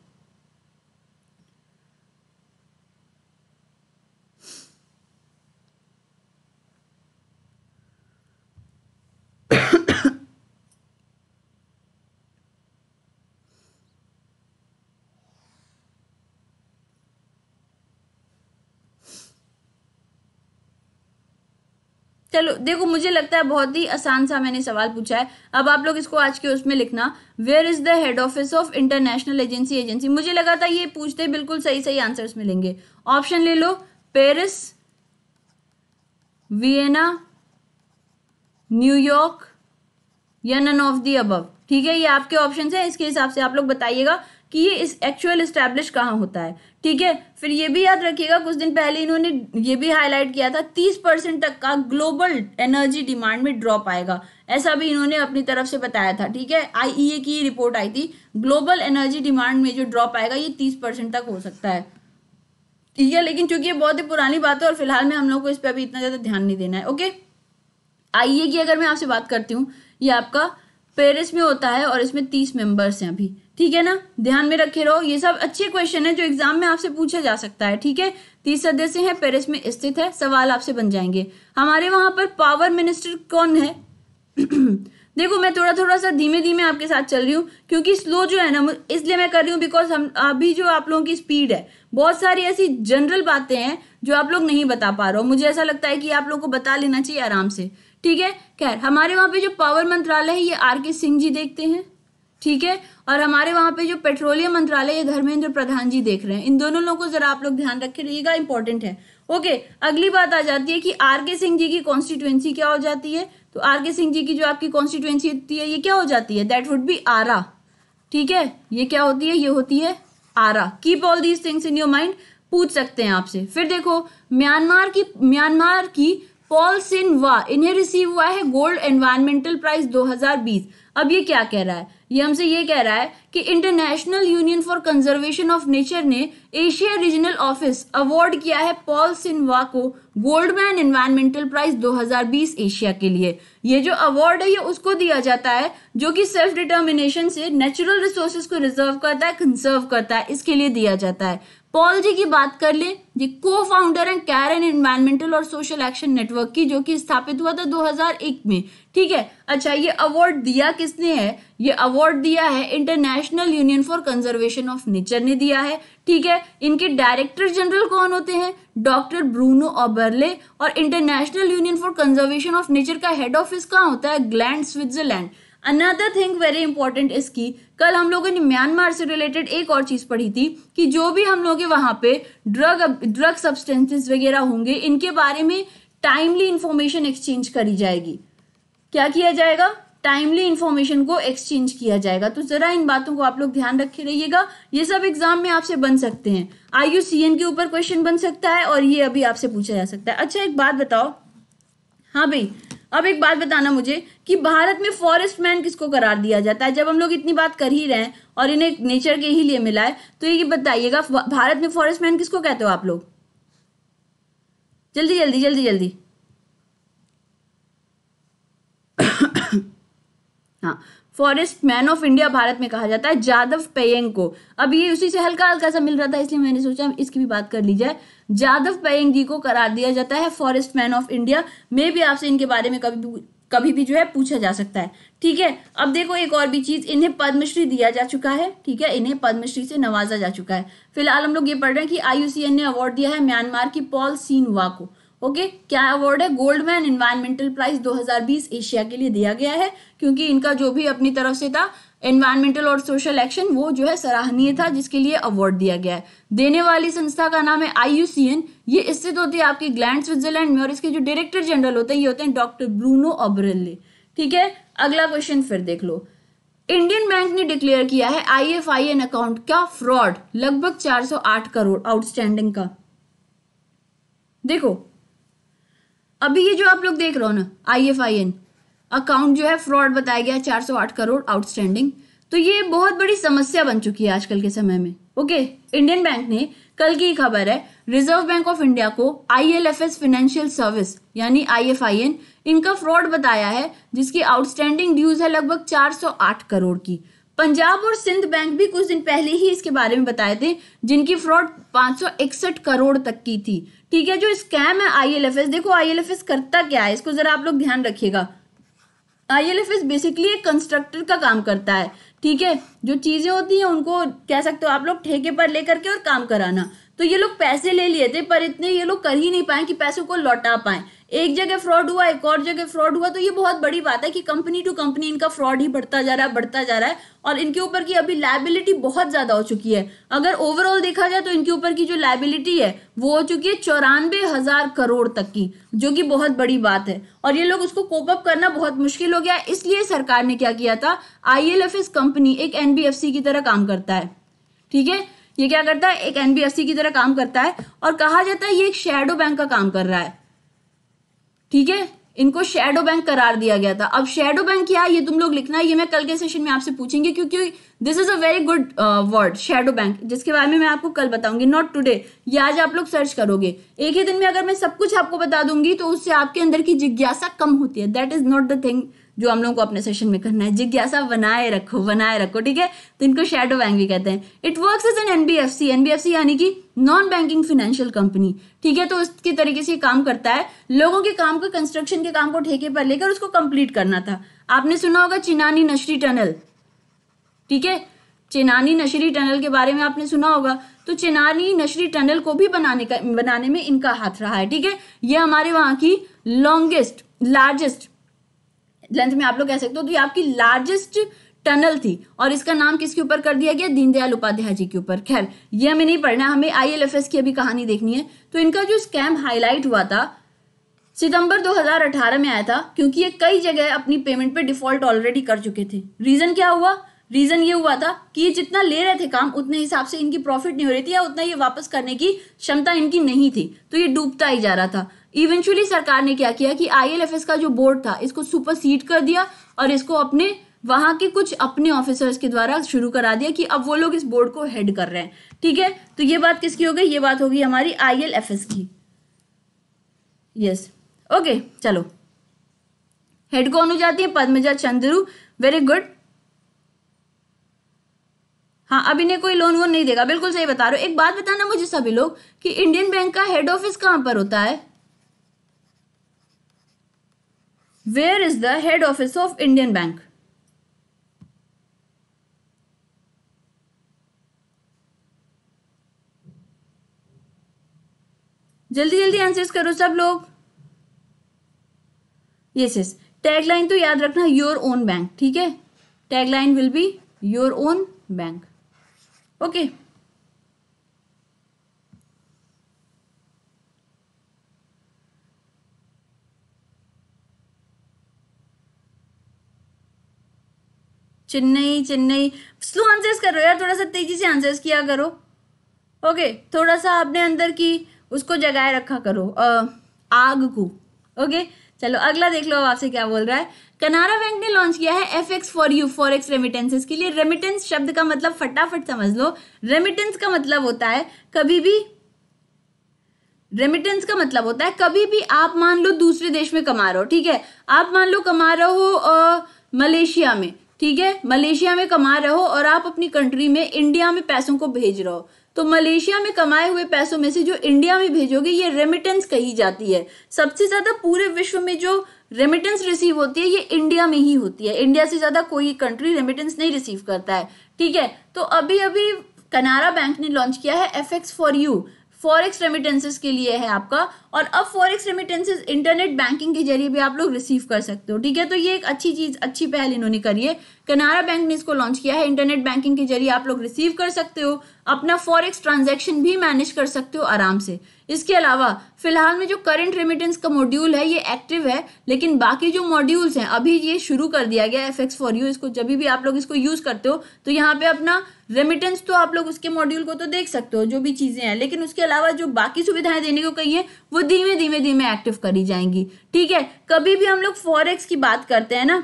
Speaker 1: चलो देखो मुझे लगता है बहुत ही आसान सा मैंने सवाल पूछा है अब आप लोग इसको आज के उसमें लिखना where is the head office of international agency agency मुझे लगा था ये पूछते बिल्कुल सही सही आंसर्स मिलेंगे ऑप्शन ले लो पेरिस वियना न्यूयॉर्क या नन ऑफ दी अबव ठीक है ये आपके ऑप्शन है इसके हिसाब से आप लोग बताइएगा कि ये इस एक्चुअल इस्टेब्लिश कहाँ होता है ठीक है फिर ये भी याद रखिएगा कुछ दिन पहले इन्होंने ये भी हाईलाइट किया था तीस परसेंट तक का ग्लोबल एनर्जी डिमांड में ड्रॉप आएगा ऐसा भी इन्होंने अपनी तरफ से बताया था ठीक है आईईए e की रिपोर्ट आई थी ग्लोबल एनर्जी डिमांड में जो ड्रॉप आएगा ये तीस परसेंट तक हो सकता है ठीक है लेकिन चूंकि ये बहुत ही पुरानी बात है और फिलहाल में हम लोग को इस पर अभी इतना ज़्यादा ध्यान नहीं देना है ओके आइए e की अगर मैं आपसे बात करती हूँ ये आपका पेरिस में होता है और इसमें तीस मेंबर्स हैं अभी ठीक है ना ध्यान में रखे रहो ये सब अच्छे क्वेश्चन है जो एग्जाम में आपसे पूछा जा सकता है ठीक है तीस सदस्य है पेरिस में स्थित है सवाल आपसे बन जाएंगे हमारे वहां पर पावर मिनिस्टर कौन है देखो मैं थोड़ा थोड़ा सा धीमे धीमे आपके साथ चल रही हूँ क्योंकि स्लो जो है ना इसलिए मैं कर रही हूँ बिकॉज हम अभी जो आप लोगों की स्पीड है बहुत सारी ऐसी जनरल बातें हैं जो आप लोग नहीं बता पा रहे हो मुझे ऐसा लगता है कि आप लोगों को बता लेना चाहिए आराम से ठीक है खैर हमारे वहाँ पे जो पावर मंत्रालय है ये आर के सिंह जी देखते हैं ठीक है और हमारे वहां पे जो पेट्रोलियम मंत्रालय ये धर्मेंद्र प्रधान जी देख रहे हैं इन दोनों लोगों को जरा आप लोग ध्यान रखे रहिएगा इंपॉर्टेंट है ओके अगली बात आ जाती है कि आर के सिंह जी की कॉन्स्टिट्युएंसी क्या हो जाती है तो आर के सिंह जी की जो आपकी कॉन्स्टिट्युएंसी होती है ये क्या हो जाती है दैट वुड बी आरा ठीक है ये क्या होती है ये होती है आरा keep all these things in your mind पूछ सकते हैं आपसे फिर देखो म्यांमार की म्यांमार की पॉल सिन वा इन्हें रिसीव हुआ है गोल्ड एनवायरमेंटल प्राइज बीस अब ये क्या कह रहा है ये हमसे ये कह रहा है कि International Union for Conservation of Nature ने एशिया रीजनल ऑफिस अवार्ड किया है पॉल सिन्वा को गोल्डमैन एनवायरमेंटल प्राइज 2020 एशिया के लिए ये जो अवार्ड है ये उसको दिया जाता है जो कि सेल्फ डिटर्मिनेशन से नेचुरल रिसोर्सेज को रिजर्व करता है कंजर्व करता है इसके लिए दिया जाता है पॉल जी की बात कर ले जी को founder and care and environmental और सोशल एक्शन नेटवर्क की जो कि स्थापित हुआ था 2001 में ठीक है अच्छा ये अवार्ड दिया किसने है ये अवार्ड दिया है International Union for Conservation of Nature ने दिया है ठीक है इनके डायरेक्टर जनरल कौन होते हैं डॉक्टर ब्रूनो ओबरले और International Union for Conservation of Nature का हेड ऑफिस कहाँ होता है Gland Switzerland another thing very important इसकी कल हम लोगों ने म्यांमार से रिलेटेड एक और चीज़ पढ़ी थी कि जो भी हम लोग वहां पे ड्रग ड्रग सब्सटेंसेस वगैरह होंगे इनके बारे में टाइमली इंफॉर्मेशन एक्सचेंज करी जाएगी क्या किया जाएगा टाइमली इंफॉर्मेशन को एक्सचेंज किया जाएगा तो ज़रा इन बातों को आप लोग ध्यान रखे रहिएगा ये सब एग्जाम में आपसे बन सकते हैं आई के ऊपर क्वेश्चन बन सकता है और ये अभी आपसे पूछा जा सकता है अच्छा एक बात बताओ हाँ भाई अब एक बात बताना मुझे कि भारत में फॉरेस्ट मैन किसको करार दिया जाता है जब हम लोग इतनी बात कर ही रहे हैं और इन्हें नेचर के ही लिए मिला है तो ये बताइएगा भारत में फॉरेस्ट मैन किसको कहते हो आप लोग जल्दी जल्दी जल्दी जल्दी हाँ forest man of India Bharat में कहा जाता है जादव पेयंग को अब ये उसी से हल्का हल्का सा मिल रहा था इसलिए मैंने सोचा इसकी भी बात कर ली जाए जादव पेयंग जी को करार दिया जाता है फॉरेस्ट मैन ऑफ इंडिया मे भी आपसे इनके बारे में कभी कभी भी जो है पूछा जा सकता है ठीक है अब देखो एक और भी चीज इन्हें पद्मश्री दिया जा चुका है ठीक है इन्हें पद्मश्री से नवाजा जा चुका है फिलहाल हम लोग ये पढ़ रहे हैं कि आईयूसीएन ने अवार्ड दिया है म्यांमार की पॉल सीन वा को ओके okay, क्या अवार्ड है Goldman environmental prize 2020 Asia के लिए दिया गया है क्योंकि इनका जो भी अपनी तरफ से था एनवायरमेंटल और सोशल एक्शन वो जो है सराहनीय था जिसके लिए अवार्ड दिया गया है देने वाली संस्था का नाम है आई ये स्थित तो होती है आपकी ग्लैंड स्विट्जरलैंड में और इसके जो डायरेक्टर जनरल होते हैं ये होते हैं डॉक्टर ब्रूनो अब्रेल्ले ठीक है अगला क्वेश्चन फिर देख लो इंडियन बैंक ने डिक्लेयर किया है I F I N account का फ्रॉड लगभग 408 करोड़ आउटस्टैंडिंग का देखो अभी ये जो आप लोग देख रहे हो ना I F I N account जो है फ्रॉड बताया गया चार सौ आठ करोड़ आउटस्टैंडिंग तो ये बहुत बड़ी समस्या बन चुकी है आजकल के समय में ओके इंडियन बैंक ने कल की खबर है रिजर्व बैंक ऑफ इंडिया को I L F S financial service यानी आई एफ आई एन इनका फ्रॉड बताया है जिसकी आउटस्टैंडिंग ड्यूज है लगभग चार सौ आठ करोड़ की पंजाब और सिंध बैंक भी कुछ दिन पहले ही इसके बारे में बताए थे जिनकी फ्रॉड सौ इकसठ करोड़ तक की थी ठीक है जो स्कैम है आईएलएफएस देखो आईएलएफएस करता क्या है इसको जरा आप लोग ध्यान रखिएगा आईएलएफएस बेसिकली एक कंस्ट्रक्टर का काम करता है ठीक है जो चीज़ें होती हैं उनको कह सकते हो आप लोग ठेके पर लेकर के और काम कराना तो ये लोग पैसे ले लिए थे पर इतने ये लोग कर ही नहीं पाए कि पैसों को लौटा पाए एक जगह फ्रॉड हुआ एक और जगह फ्रॉड हुआ तो ये बहुत बड़ी बात है कि कंपनी टू कंपनी इनका फ्रॉड ही बढ़ता जा रहा है बढ़ता जा रहा है और इनके ऊपर की अभी लाइबिलिटी बहुत ज़्यादा हो चुकी है अगर ओवरऑल देखा जाए तो इनके ऊपर की जो लाइबिलिटी है वो हो चुकी है चौरानवे हज़ार करोड़ तक की जो कि बहुत बड़ी बात है और ये लोग उसको कोप अप करना बहुत मुश्किल हो गया इसलिए सरकार ने क्या किया था आई कंपनी एक एन की तरह काम करता है ठीक है ये क्या करता है एक एनबीएफसी की तरह काम करता है और कहा जाता है ये एक शेडो बैंक का काम कर रहा है ठीक है इनको शेडो बैंक करार दिया गया था अब शेडो बैंक क्या है ये तुम लोग लिखना ये मैं कल के सेशन में आपसे पूछेंगे क्योंकि this is a very good word shadow bank जिसके बारे में मैं आपको कल बताऊंगी नॉट टुडे ये आज आप लोग सर्च करोगे एक ही दिन में अगर मैं सब कुछ आपको बता दूंगी तो उससे आपके अंदर की जिज्ञासा कम होती है that is not the thing जो हम लोगों को अपने सेशन में करना है जिज्ञासा बनाए रखो बनाए रखो ठीक है तो इनको शेडो बैंक भी कहते हैं it work as an NBFC NBFC यानी कि नॉन बैंकिंग फिनेंशियल कंपनी ठीक है तो उसके तरीके से काम करता है लोगों के काम को कंस्ट्रक्शन के काम को ठेके पर लेकर उसको कंप्लीट करना था आपने सुना होगा चिनानी नशरी टनल ठीक है चेनानी नशरी टनल के बारे में आपने सुना होगा तो चेनानी नशरी टनल को भी बनाने का बनाने में इनका हाथ रहा है ठीक है ये हमारे वहां की लॉन्गेस्ट लार्जेस्ट लेंथ में आप लोग कह सकते हो तो ये आपकी लार्जेस्ट टनल थी और इसका नाम किसके ऊपर कर दिया गया दीनदयाल उपाध्याय जी के ऊपर खैर ये हमें नहीं पढ़ना हमें आईएलएफएस की अभी कहानी देखनी है तो इनका जो स्कैम हाईलाइट हुआ था सितंबर 2018 में आया था क्योंकि ये कई जगह अपनी पेमेंट पे डिफॉल्ट ऑलरेडी कर चुके थे रीजन क्या हुआ रीजन ये हुआ था कि ये जितना ले रहे थे काम उतने हिसाब से इनकी प्रॉफिट नहीं हो रही थी या उतना ये वापस करने की क्षमता इनकी नहीं थी तो ये डूबता ही जा रहा था इवेंचुअली सरकार ने क्या किया कि आईएलएफएस का जो बोर्ड था इसको सुपर सीट कर दिया और इसको अपने वहां के कुछ अपने ऑफिसर्स के द्वारा शुरू करा दिया कि अब वो लोग इस बोर्ड को हेड कर रहे हैं ठीक है तो ये बात किसकी हो गई ये बात होगी हमारी आईएलएफएस की यस ओके चलो हेड कौन हो जाती है पद्मजा चंद्रू वेरी गुड हाँ अब इन्हें कोई लोन वोन नहीं देगा बिल्कुल सही बता रहे हो एक बात बताना मुझे सभी लोग कि इंडियन बैंक का हेड ऑफिस कहां पर होता है Where is the head office of Indian Bank? जल्दी जल्दी आंसर्स करो सब लोग यस यस टैगलाइन तो याद रखना योर ओन बैंक ठीक है tagline will be your own bank okay Chennai Chennai slow answers करो यार थोड़ा सा तेजी से आंसर्स किया करो ओके थोड़ा सा आपने अंदर की उसको जगाए रखा करो आ, आग को ओके चलो अगला देख लो अब आपसे क्या बोल रहा है कनारा बैंक ने लॉन्च किया है F X for you forex remittances के लिए रेमिटेंस शब्द का मतलब फटाफट समझ लो रेमिटेंस का मतलब होता है कभी भी रेमिटेंस का मतलब होता है कभी भी आप मान लो दूसरे देश में कमा रहे हो ठीक है आप मान लो कमा रहे हो मलेशिया में ठीक है मलेशिया में कमा रहे हो और आप अपनी कंट्री में इंडिया में पैसों को भेज रहे हो तो मलेशिया में कमाए हुए पैसों में से जो इंडिया में भेजोगे ये रेमिटेंस कही जाती है सबसे ज़्यादा पूरे विश्व में जो रेमिटेंस रिसीव होती है ये इंडिया में ही होती है इंडिया से ज़्यादा कोई कंट्री रेमिटेंस नहीं रिसीव करता है ठीक है तो अभी अभी कनारा बैंक ने लॉन्च किया है F for you forex remittances के लिए है आपका और अब फॉरेक्स रेमिटेंसेस इंटरनेट बैंकिंग के जरिए भी आप लोग रिसीव कर सकते हो ठीक है तो ये एक अच्छी चीज़ अच्छी पहल इन्होंने करी है कनारा बैंक ने इसको लॉन्च किया है इंटरनेट बैंकिंग के जरिए आप लोग रिसीव कर सकते हो अपना फॉरेक्स ट्रांजेक्शन भी मैनेज कर सकते हो आराम से इसके अलावा फिलहाल में जो करंट रेमिटेंस का मॉड्यूल है ये एक्टिव है लेकिन बाकी जो मॉड्यूल्स हैं अभी ये शुरू कर दिया गया एफ एक्स फॉर यू इसको जब भी आप लोग इसको यूज़ करते हो तो यहाँ पे अपना रेमिटेंस तो आप लोग उसके मॉड्यूल को तो देख सकते हो जो भी चीज़ें हैं लेकिन उसके अलावा जो बाकी सुविधाएं देने को कही है वो धीमे धीमे धीमे एक्टिव करी जाएंगी ठीक है कभी भी हम लोग फॉरेक्स की बात करते हैं ना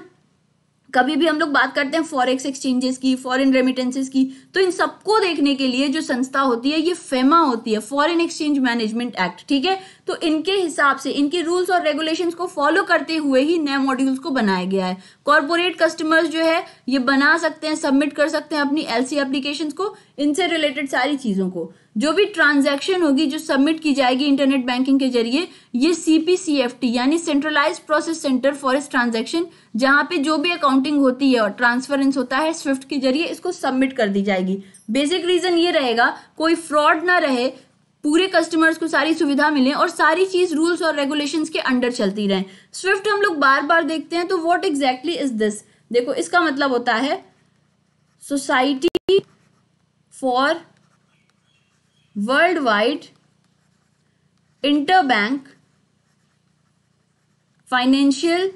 Speaker 1: कभी भी हम लोग बात करते हैं फॉरेक्स एक्सचेंजेस की फॉरेन रेमिटेंसेस की तो इन सबको देखने के लिए जो संस्था होती है ये फेमा e होती है फॉरेन एक्सचेंज मैनेजमेंट एक्ट ठीक है तो इनके हिसाब से इनके रूल्स और रेगुलेशंस को फॉलो करते हुए ही नए मॉड्यूल्स को बनाया गया है कॉरपोरेट कस्टमर्स जो है ये बना सकते हैं सबमिट कर सकते हैं अपनी एलसी सी को इनसे रिलेटेड सारी चीज़ों को जो भी ट्रांजैक्शन होगी जो सबमिट की जाएगी इंटरनेट बैंकिंग के जरिए ये सीपीसीएफटी यानी सेंट्रलाइज प्रोसेस सेंटर फॉर इस ट्रांजैक्शन जहां पे जो भी अकाउंटिंग होती है और ट्रांसफरेंस होता है स्विफ्ट के जरिए इसको सबमिट कर दी जाएगी बेसिक रीज़न ये रहेगा कोई फ्रॉड ना रहे पूरे कस्टमर्स को सारी सुविधा मिले और सारी चीज़ रूल्स और रेगुलेशन के अंडर चलती रहे स्विफ्ट हम लोग बार बार देखते हैं तो वॉट एग्जैक्टली इज दिस देखो इसका मतलब होता है society for worldwide interbank financial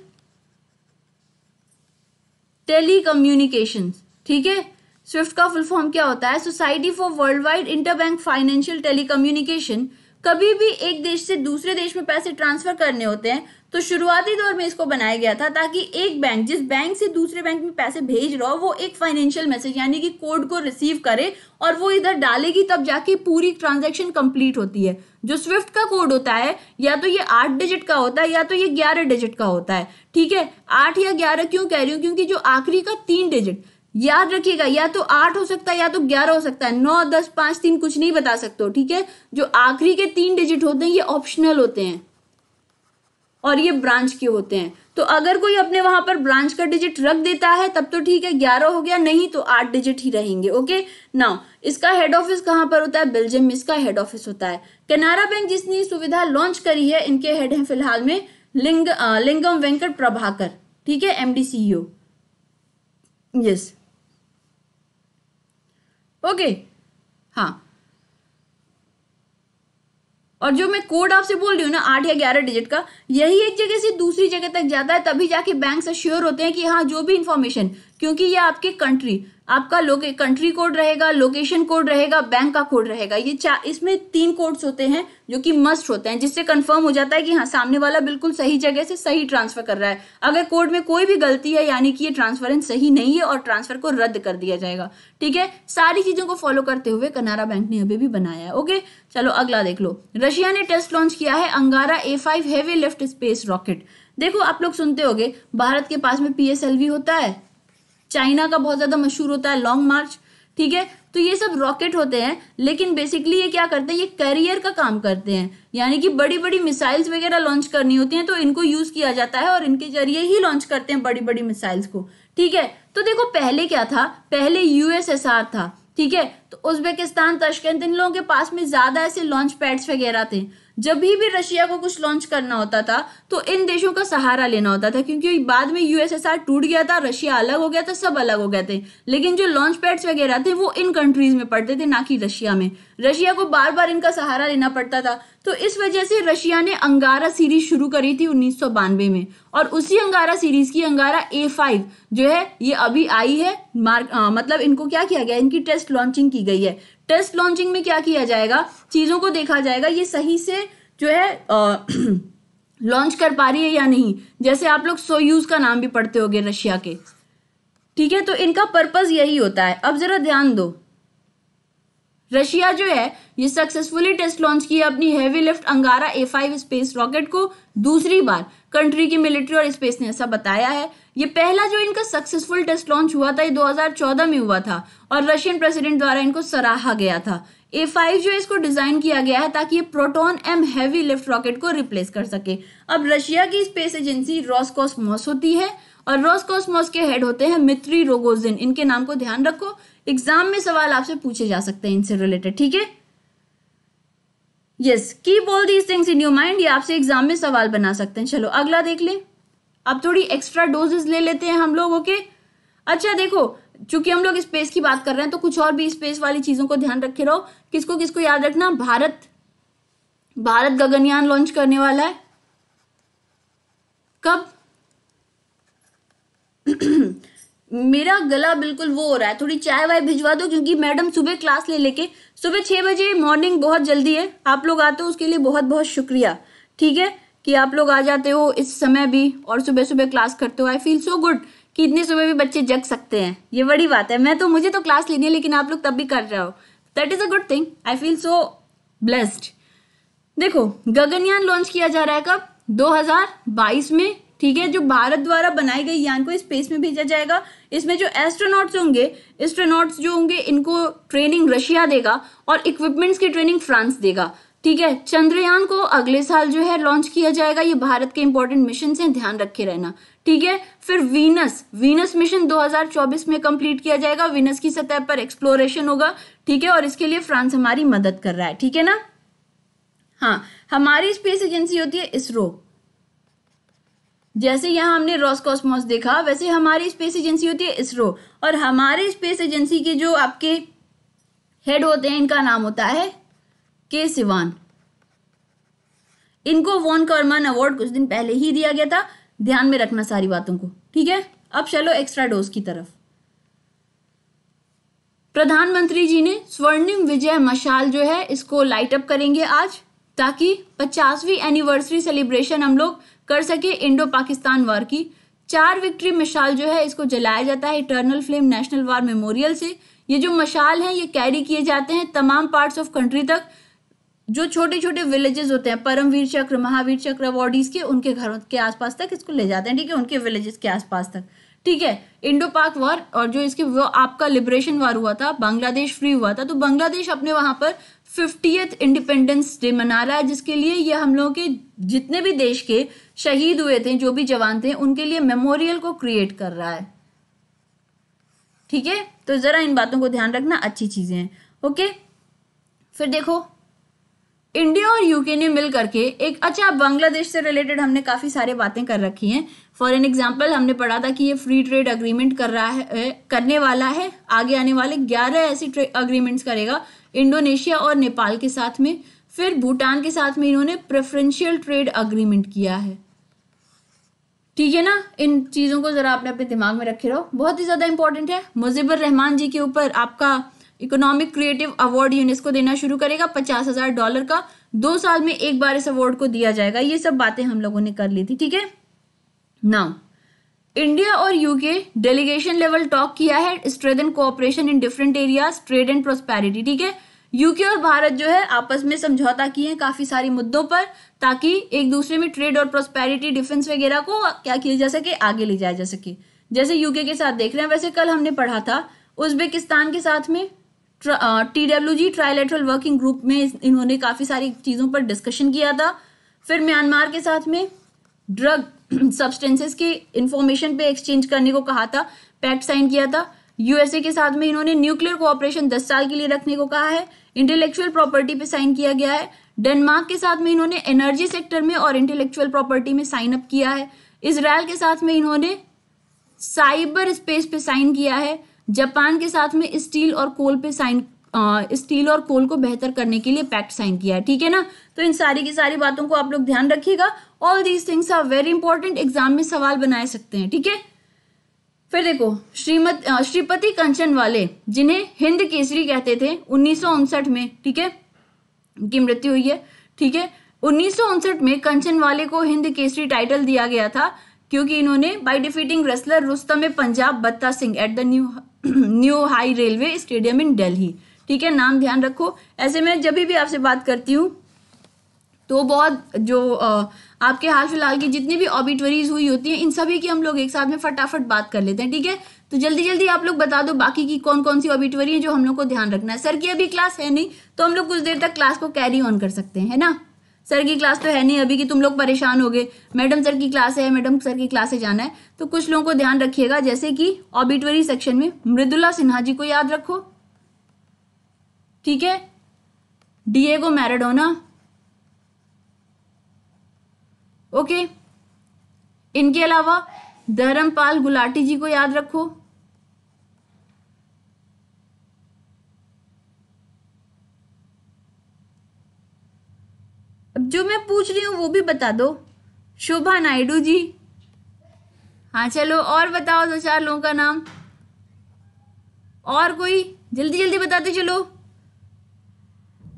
Speaker 1: telecommunication ठीक है स्विफ्ट का फुल फॉर्म क्या होता है society for world wide interbank financial telecommunication कभी भी एक देश से दूसरे देश में पैसे ट्रांसफर करने होते हैं तो शुरुआती दौर में इसको बनाया गया था ताकि एक बैंक जिस बैंक से दूसरे बैंक में पैसे भेज रहा हो वो एक फाइनेंशियल मैसेज यानी कि कोड को रिसीव करे और वो इधर डालेगी तब जाके पूरी ट्रांजेक्शन कंप्लीट होती है जो स्विफ्ट का कोड होता है या तो ये आठ डिजिट का होता है या तो ये ग्यारह डिजिट का होता है ठीक है आठ या ग्यारह क्यों कह रही हूँ क्योंकि जो आखिरी का तीन डिजिट याद रखिएगा या तो आठ हो सकता है या तो ग्यारह हो सकता है नौ दस पांच तीन कुछ नहीं बता सकते हो ठीक है जो आखिरी के तीन डिजिट होते हैं ये ऑप्शनल होते हैं और ये ब्रांच के होते हैं तो अगर कोई अपने वहां पर ब्रांच का डिजिट रख देता है तब तो ठीक है ग्यारह हो गया नहीं तो आठ डिजिट ही रहेंगे ओके नाउ इसका हेड ऑफिस कहाँ पर होता है बेल्जियम में इसका हेड ऑफिस होता है कनारा बैंक जिसने सुविधा लॉन्च करी है इनके हेड हैं फिलहाल में लिंग लिंगम वेंकट प्रभाकर ठीक है एमडीसी सी यस ओके हाँ और जो मैं कोड आपसे बोल रही हूँ ना आठ या ग्यारह डिजिट का यही एक जगह से दूसरी जगह तक जाता है तभी जाके बैंक से श्योर होते हैं कि हाँ जो भी इंफॉर्मेशन क्योंकि ये आपके कंट्री आपका लोके कंट्री कोड रहेगा लोकेशन कोड रहेगा बैंक का कोड रहेगा ये चार इसमें तीन कोड्स होते हैं जो कि मस्ट होते हैं जिससे कंफर्म हो जाता है कि हाँ सामने वाला बिल्कुल सही जगह से सही ट्रांसफर कर रहा है अगर कोड में कोई भी गलती है यानी कि ये ट्रांसफरेंस सही नहीं है और ट्रांसफर को रद्द कर दिया जाएगा ठीक है सारी चीजों को फॉलो करते हुए कनारा बैंक ने अभी भी बनाया है ओके चलो अगला देख लो रशिया ने टेस्ट लॉन्च किया है Angara A five heavy lift space rocket देखो आप लोग सुनते होगे भारत के पास में पीएसएलवी होता है चाइना का बहुत ज़्यादा मशहूर होता है लॉन्ग मार्च ठीक है तो ये सब रॉकेट होते हैं लेकिन बेसिकली ये क्या करते हैं ये कैरियर का काम करते हैं यानी कि बड़ी बड़ी मिसाइल्स वगैरह लॉन्च करनी होती हैं तो इनको यूज़ किया जाता है और इनके जरिए ही लॉन्च करते हैं बड़ी बड़ी मिसाइल्स को ठीक है तो देखो पहले क्या था पहले यूएसएसआर था ठीक है तो उज्बेकिस्तान तशकंद इन लोगों के पास में ज़्यादा ऐसे लॉन्च पैड्स वगैरह थे जब भी भी रशिया को कुछ लॉन्च करना होता था तो इन देशों का सहारा लेना होता था क्योंकि बाद में यूएसएसआर टूट गया था रशिया अलग हो गया था सब अलग हो गए थे लेकिन जो लॉन्च पैड्स वगैरह थे वो इन कंट्रीज में पड़ते थे ना कि रशिया में रशिया को बार बार इनका सहारा लेना पड़ता था तो इस वजह से रशिया ने अंगारा सीरीज शुरू करी थी उन्नीस में और उसी अंगारा सीरीज की अंगारा ए फाइव जो है ये अभी आई है मार्क आ, मतलब इनको क्या किया गया इनकी टेस्ट लॉन्चिंग की गई है टेस्ट लॉन्चिंग में क्या किया जाएगा चीज़ों को देखा जाएगा ये सही से जो है आ, लॉन्च कर पा रही है या नहीं जैसे आप लोग सोयूज का नाम भी पढ़ते होगे रशिया के ठीक है तो इनका पर्पज यही होता है अब जरा ध्यान दो रशिया जो है ये सक्सेसफुली टेस्ट लॉन्च किया अपनी हैवी लिफ्ट अंगारा ए फाइव स्पेस रॉकेट को दूसरी बार कंट्री की मिलिट्री और स्पेस ने ऐसा बताया है ये पहला जो इनका सक्सेसफुल टेस्ट लॉन्च हुआ था ये 2014 में हुआ था और रशियन प्रेसिडेंट द्वारा इनको सराहा गया था ए फाइव जो इसको डिजाइन किया गया है ताकि ये Proton M heavy lift rocket को रिप्लेस कर सके अब रशिया की स्पेस एजेंसी रॉसकॉस्मोस होती है और रॉसकॉस्मोस के हेड होते हैं मित्री रोगोजिन इनके नाम को ध्यान रखो एग्जाम में सवाल आपसे पूछे जा सकते हैं इनसे रिलेटेड ठीक है yes keep all these things in your mind ये आपसे एग्जाम में सवाल बना सकते हैं चलो अगला देख लें अब थोड़ी एक्स्ट्रा डोजेस ले लेते हैं हम लोग ओके अच्छा देखो चूंकि हम लोग स्पेस की बात कर रहे हैं तो कुछ और भी स्पेस वाली चीज़ों को ध्यान रखे रहो किसको किसको याद रखना भारत भारत गगनयान लॉन्च करने वाला है कब मेरा गला बिल्कुल वो हो रहा है थोड़ी चाय वाय भिजवा दो क्योंकि मैडम सुबह क्लास ले लेके सुबह छः बजे मॉर्निंग बहुत जल्दी है आप लोग आते हो उसके लिए बहुत बहुत शुक्रिया ठीक है कि आप लोग आ जाते हो इस समय भी और सुबह सुबह क्लास करते हो आई फील सो गुड कि इतने सुबह भी बच्चे जग सकते हैं ये बड़ी बात है मैं तो मुझे तो क्लास लेनी है लेकिन आप लोग तब भी कर रहे हो that is a good thing I feel so blessed देखो गगनयान लॉन्च किया जा रहा है कब 2022 में ठीक है जो भारत द्वारा बनाई गई यान को स्पेस में भेजा जाएगा इसमें जो एस्ट्रोनॉट्स होंगे एस्ट्रोनॉट्स जो होंगे इनको ट्रेनिंग रशिया देगा और इक्विपमेंट्स की ट्रेनिंग फ्रांस देगा ठीक है चंद्रयान को अगले साल जो है लॉन्च किया जाएगा ये भारत के इंपॉर्टेंट मिशन से ध्यान रखे रहना ठीक है फिर वीनस वीनस मिशन 2024 में कंप्लीट किया जाएगा वीनस की सतह पर एक्सप्लोरेशन होगा ठीक है और इसके लिए फ्रांस हमारी मदद कर रहा है ठीक है ना हाँ हमारी स्पेस एजेंसी होती है इसरो जैसे यहाँ हमने कॉस्मोस देखा वैसे हमारी स्पेस एजेंसी होती है इसरो और हमारे स्पेस एजेंसी के जो आपके हेड होते हैं इनका नाम होता है के सिवान इनको वॉन कर्मन अवार्ड कुछ दिन पहले ही दिया गया था ध्यान में रखना सारी बातों को ठीक है अब चलो एक्स्ट्रा डोज की तरफ प्रधानमंत्री जी ने स्वर्णिम विजय मशाल जो है इसको लाइट अप करेंगे आज ताकि पचासवीं एनिवर्सरी सेलिब्रेशन हम लोग कर सके इंडो पाकिस्तान वार की चार विक्ट्री मशाल जो है इसको जलाया जाता है eternal flame national war memorial से ये जो मशाल हैं ये कैरी किए जाते हैं तमाम पार्ट्स ऑफ कंट्री तक जो छोटे छोटे विलेजेस होते हैं परमवीर चक्र महावीर चक्र वॉडीज के उनके घरों के आसपास तक इसको ले जाते हैं ठीक है उनके विलेजेस के आसपास तक ठीक है इंडो पाक वॉर और जो इसके वो आपका लिबरेशन वार हुआ था बांग्लादेश फ्री हुआ था तो बांग्लादेश अपने वहाँ पर फिफ्टीथ इंडिपेंडेंस डे मना रहा है जिसके लिए ये हम लोगों के जितने भी देश के शहीद हुए थे जो भी जवान थे उनके लिए मेमोरियल को क्रिएट कर रहा है ठीक है तो ज़रा इन बातों को ध्यान रखना अच्छी चीज़ें हैं ओके फिर देखो इंडिया और यूके ने मिल करके एक अच्छा बांग्लादेश से रिलेटेड हमने काफ़ी सारे बातें कर रखी हैं फॉर एन एग्जाम्पल हमने पढ़ा था कि ये फ्री ट्रेड अग्रीमेंट कर रहा है करने वाला है आगे आने वाले ग्यारह ऐसी अग्रीमेंट्स करेगा इंडोनेशिया और नेपाल के साथ में फिर भूटान के साथ में इन्होंने प्रेफरेंशियल ट्रेड अग्रीमेंट किया है ठीक है ना इन चीज़ों को ज़रा आपने अपने दिमाग में रखे रहो बहुत ही ज़्यादा इंपॉर्टेंट है मुजिबर रहमान जी के ऊपर आपका इकोनॉमिक क्रिएटिव अवार्ड यूनेस्को देना शुरू करेगा पचास हज़ार डॉलर का दो साल में एक बार इस अवार्ड को दिया जाएगा ये सब बातें हम लोगों ने कर ली थी ठीक है नाउ इंडिया और यूके डेलीगेशन लेवल टॉक किया है strengthen cooperation in different areas trade and prosperity ठीक है यूके और भारत जो है आपस में समझौता किए हैं काफी सारी मुद्दों पर ताकि एक दूसरे में ट्रेड और प्रोस्पेरिटी डिफेंस वगैरह को क्या किया जा सके आगे ले जाया जा सके जैसे यूके के साथ देख रहे हैं वैसे कल हमने पढ़ा था उज्बेकिस्तान के साथ में T W G trilateral working group में इन्होंने काफ़ी सारी चीज़ों पर डिस्कशन किया था फिर म्यांमार के साथ में ड्रग सब्सटेंसेस की इंफॉर्मेशन पे एक्सचेंज करने को कहा था पैक्ट साइन किया था यूएसए के साथ में इन्होंने न्यूक्लियर कोऑपरेशन दस साल के लिए रखने को कहा है इंटेलेक्चुअल प्रॉपर्टी पे साइन किया गया है डेनमार्क के साथ में इन्होंने एनर्जी सेक्टर में और इंटेलेक्चुअल प्रॉपर्टी में साइन अप किया है इसराइल के साथ में इन्होंने साइबर स्पेस पे साइन किया है जापान के साथ में स्टील और कोल पे साइन स्टील और कोल को बेहतर करने के लिए पैक्ट साइन किया है ठीक है ना तो इन सारी की सारी बातों को आप लोग ध्यान रखिएगा all these things are very important exam में सवाल बनाए सकते हैं ठीक है फिर देखो श्रीमत श्रीपति कंचन वाले जिन्हें हिंद केसरी कहते थे उन्नीस में ठीक है उनकी मृत्यु हुई है ठीक है उन्नीस में कंचन वाले को हिंद केसरी टाइटल दिया गया था क्योंकि इन्होंने by defeating wrestler Rustam Punjab Batta Singh at the new new high railway stadium in Delhi ठीक है नाम ध्यान रखो ऐसे में जब भी आपसे बात करती हूँ तो बहुत जो आ, आपके हाल फिलहाल की जितनी भी ऑबिटवरीज हुई होती हैं इन सभी की हम लोग एक साथ में फटाफट बात कर लेते हैं ठीक है तो जल्दी जल्दी आप लोग बता दो बाकी की कौन कौन सी ऑबिटवरी है जो हम लोग को ध्यान रखना है सर की अभी क्लास है नहीं तो हम लोग कुछ देर तक क्लास को कैरी ऑन कर सकते हैं ना सर की क्लास तो है नहीं अभी कि तुम लोग परेशान हो गए मैडम सर की क्लास है मैडम सर की क्लास है जाना है तो कुछ लोगों को ध्यान रखिएगा जैसे कि ऑबिटवरी सेक्शन में मृदुला सिन्हा जी को याद रखो ठीक है डीएगो मैराडोना ओके इनके अलावा धर्मपाल गुलाटी जी को याद रखो अब जो मैं पूछ रही हूं वो भी बता दो शोभा नायडू जी हाँ चलो और बताओ दो चार लोगों का नाम और कोई जल्दी जल्दी बताते चलो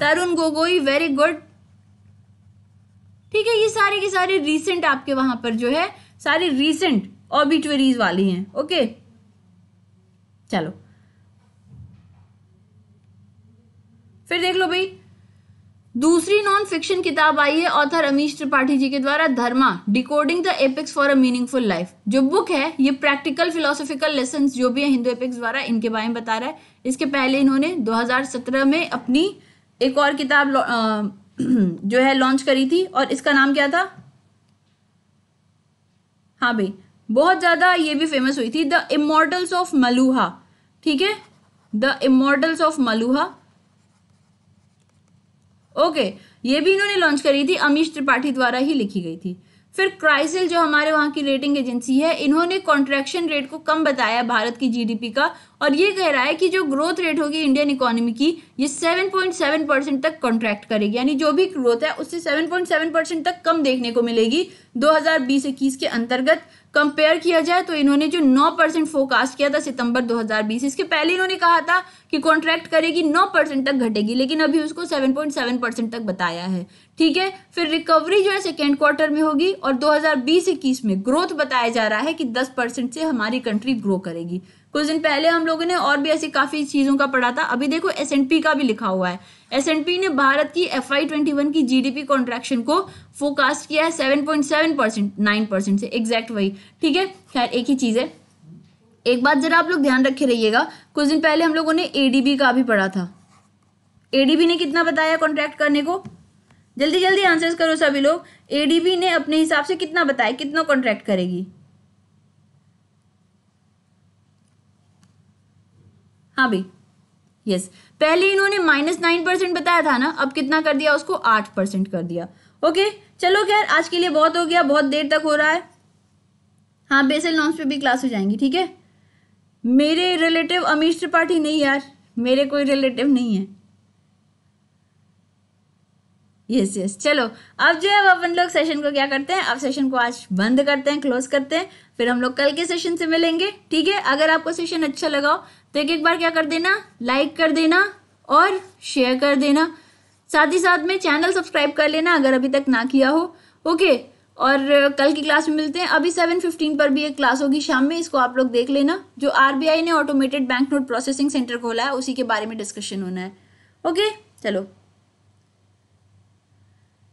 Speaker 1: तरुण गोगोई वेरी गुड ठीक है ये सारे के सारे रीसेंट आपके वहां पर जो है सारे रीसेंट ऑबिटरीज वाली हैं ओके चलो फिर देख लो भाई दूसरी नॉन फिक्शन किताब आई है ऑथर अमीश त्रिपाठी जी के द्वारा Dharma decoding the epics for a meaningful life जो बुक है ये प्रैक्टिकल फिलोसॉफिकल लेसन जो भी है हिंदू एपिक्स द्वारा इनके बारे में बता रहा है इसके पहले इन्होंने 2017 में अपनी एक और किताब जो है लॉन्च करी थी और इसका नाम क्या था हाँ भाई बहुत ज़्यादा ये भी फेमस हुई थी द इमोर्टल्स ऑफ मलूहा ठीक है the immortals of Meluha okay ये भी इन्होंने लॉन्च करी थी अमीश त्रिपाठी द्वारा ही लिखी गई थी फिर क्राइसिल जो हमारे वहाँ की रेटिंग एजेंसी है इन्होंने कॉन्ट्रैक्शन रेट को कम बताया भारत की जीडीपी का और ये कह रहा है कि जो ग्रोथ रेट होगी इंडियन इकोनॉमी की ये 7.7 परसेंट तक कॉन्ट्रैक्ट करेगी यानी जो भी ग्रोथ है उससे 7.7 परसेंट तक कम देखने को मिलेगी 2020-21 के अंतर्गत कंपेयर किया जाए तो इन्होंने जो 9 परसेंट फोकास्ट किया था सितंबर 2020 इसके पहले इन्होंने कहा था कि कॉन्ट्रैक्ट करेगी 9 परसेंट तक घटेगी लेकिन अभी उसको 7.7 परसेंट तक बताया है ठीक है फिर रिकवरी जो है सेकेंड क्वार्टर में होगी और 2020 हजार में ग्रोथ बताया जा रहा है कि 10 परसेंट से हमारी कंट्री ग्रो करेगी कुछ दिन पहले हम लोगों ने और भी ऐसी काफ़ी चीज़ों का पढ़ा था अभी देखो एस का भी लिखा हुआ है एस ने भारत की एफ आई की जीडीपी कॉन्ट्रेक्शन को फोकास्ट किया है seven point seven percent nine percent से एग्जैक्ट वही ठीक है खैर एक ही चीज़ है एक बात जरा आप लोग ध्यान रखे रहिएगा कुछ दिन पहले हम लोगों ने एडीबी का भी पढ़ा था एडीबी ने कितना बताया कॉन्ट्रैक्ट करने को जल्दी जल्दी आंसर्स करो सभी लोग एडीबी ने अपने हिसाब से कितना बताया कितना कॉन्ट्रैक्ट करेगी हाँ भाई यस पहले इन्होंने माइनस नाइन परसेंट बताया था ना अब कितना कर दिया उसको आठ परसेंट कर दिया ओके चलो खैर आज के लिए बहुत हो गया बहुत देर तक हो रहा है हाँ बेसल नॉम्स पे भी क्लास हो जाएंगी ठीक है मेरे रिलेटिव अमीश त्रिपाठी नहीं यार मेरे कोई रिलेटिव नहीं है यस यस चलो अब जो है अपन लोग सेशन को क्या करते हैं अब सेशन को आज बंद करते हैं क्लोज करते हैं फिर हम लोग कल के सेशन से मिलेंगे ठीक है अगर आपको सेशन अच्छा लगा हो तो एक एक बार क्या कर देना लाइक कर देना और शेयर कर देना साथ ही साथ में चैनल सब्सक्राइब कर लेना अगर अभी तक ना किया हो ओके और कल की क्लास में मिलते हैं अभी सेवन फिफ्टीन पर भी एक क्लास होगी शाम में इसको आप लोग देख लेना जो आरबीआई ने automated bank note processing centre खोला है उसी के बारे में डिस्कशन होना है ओके चलो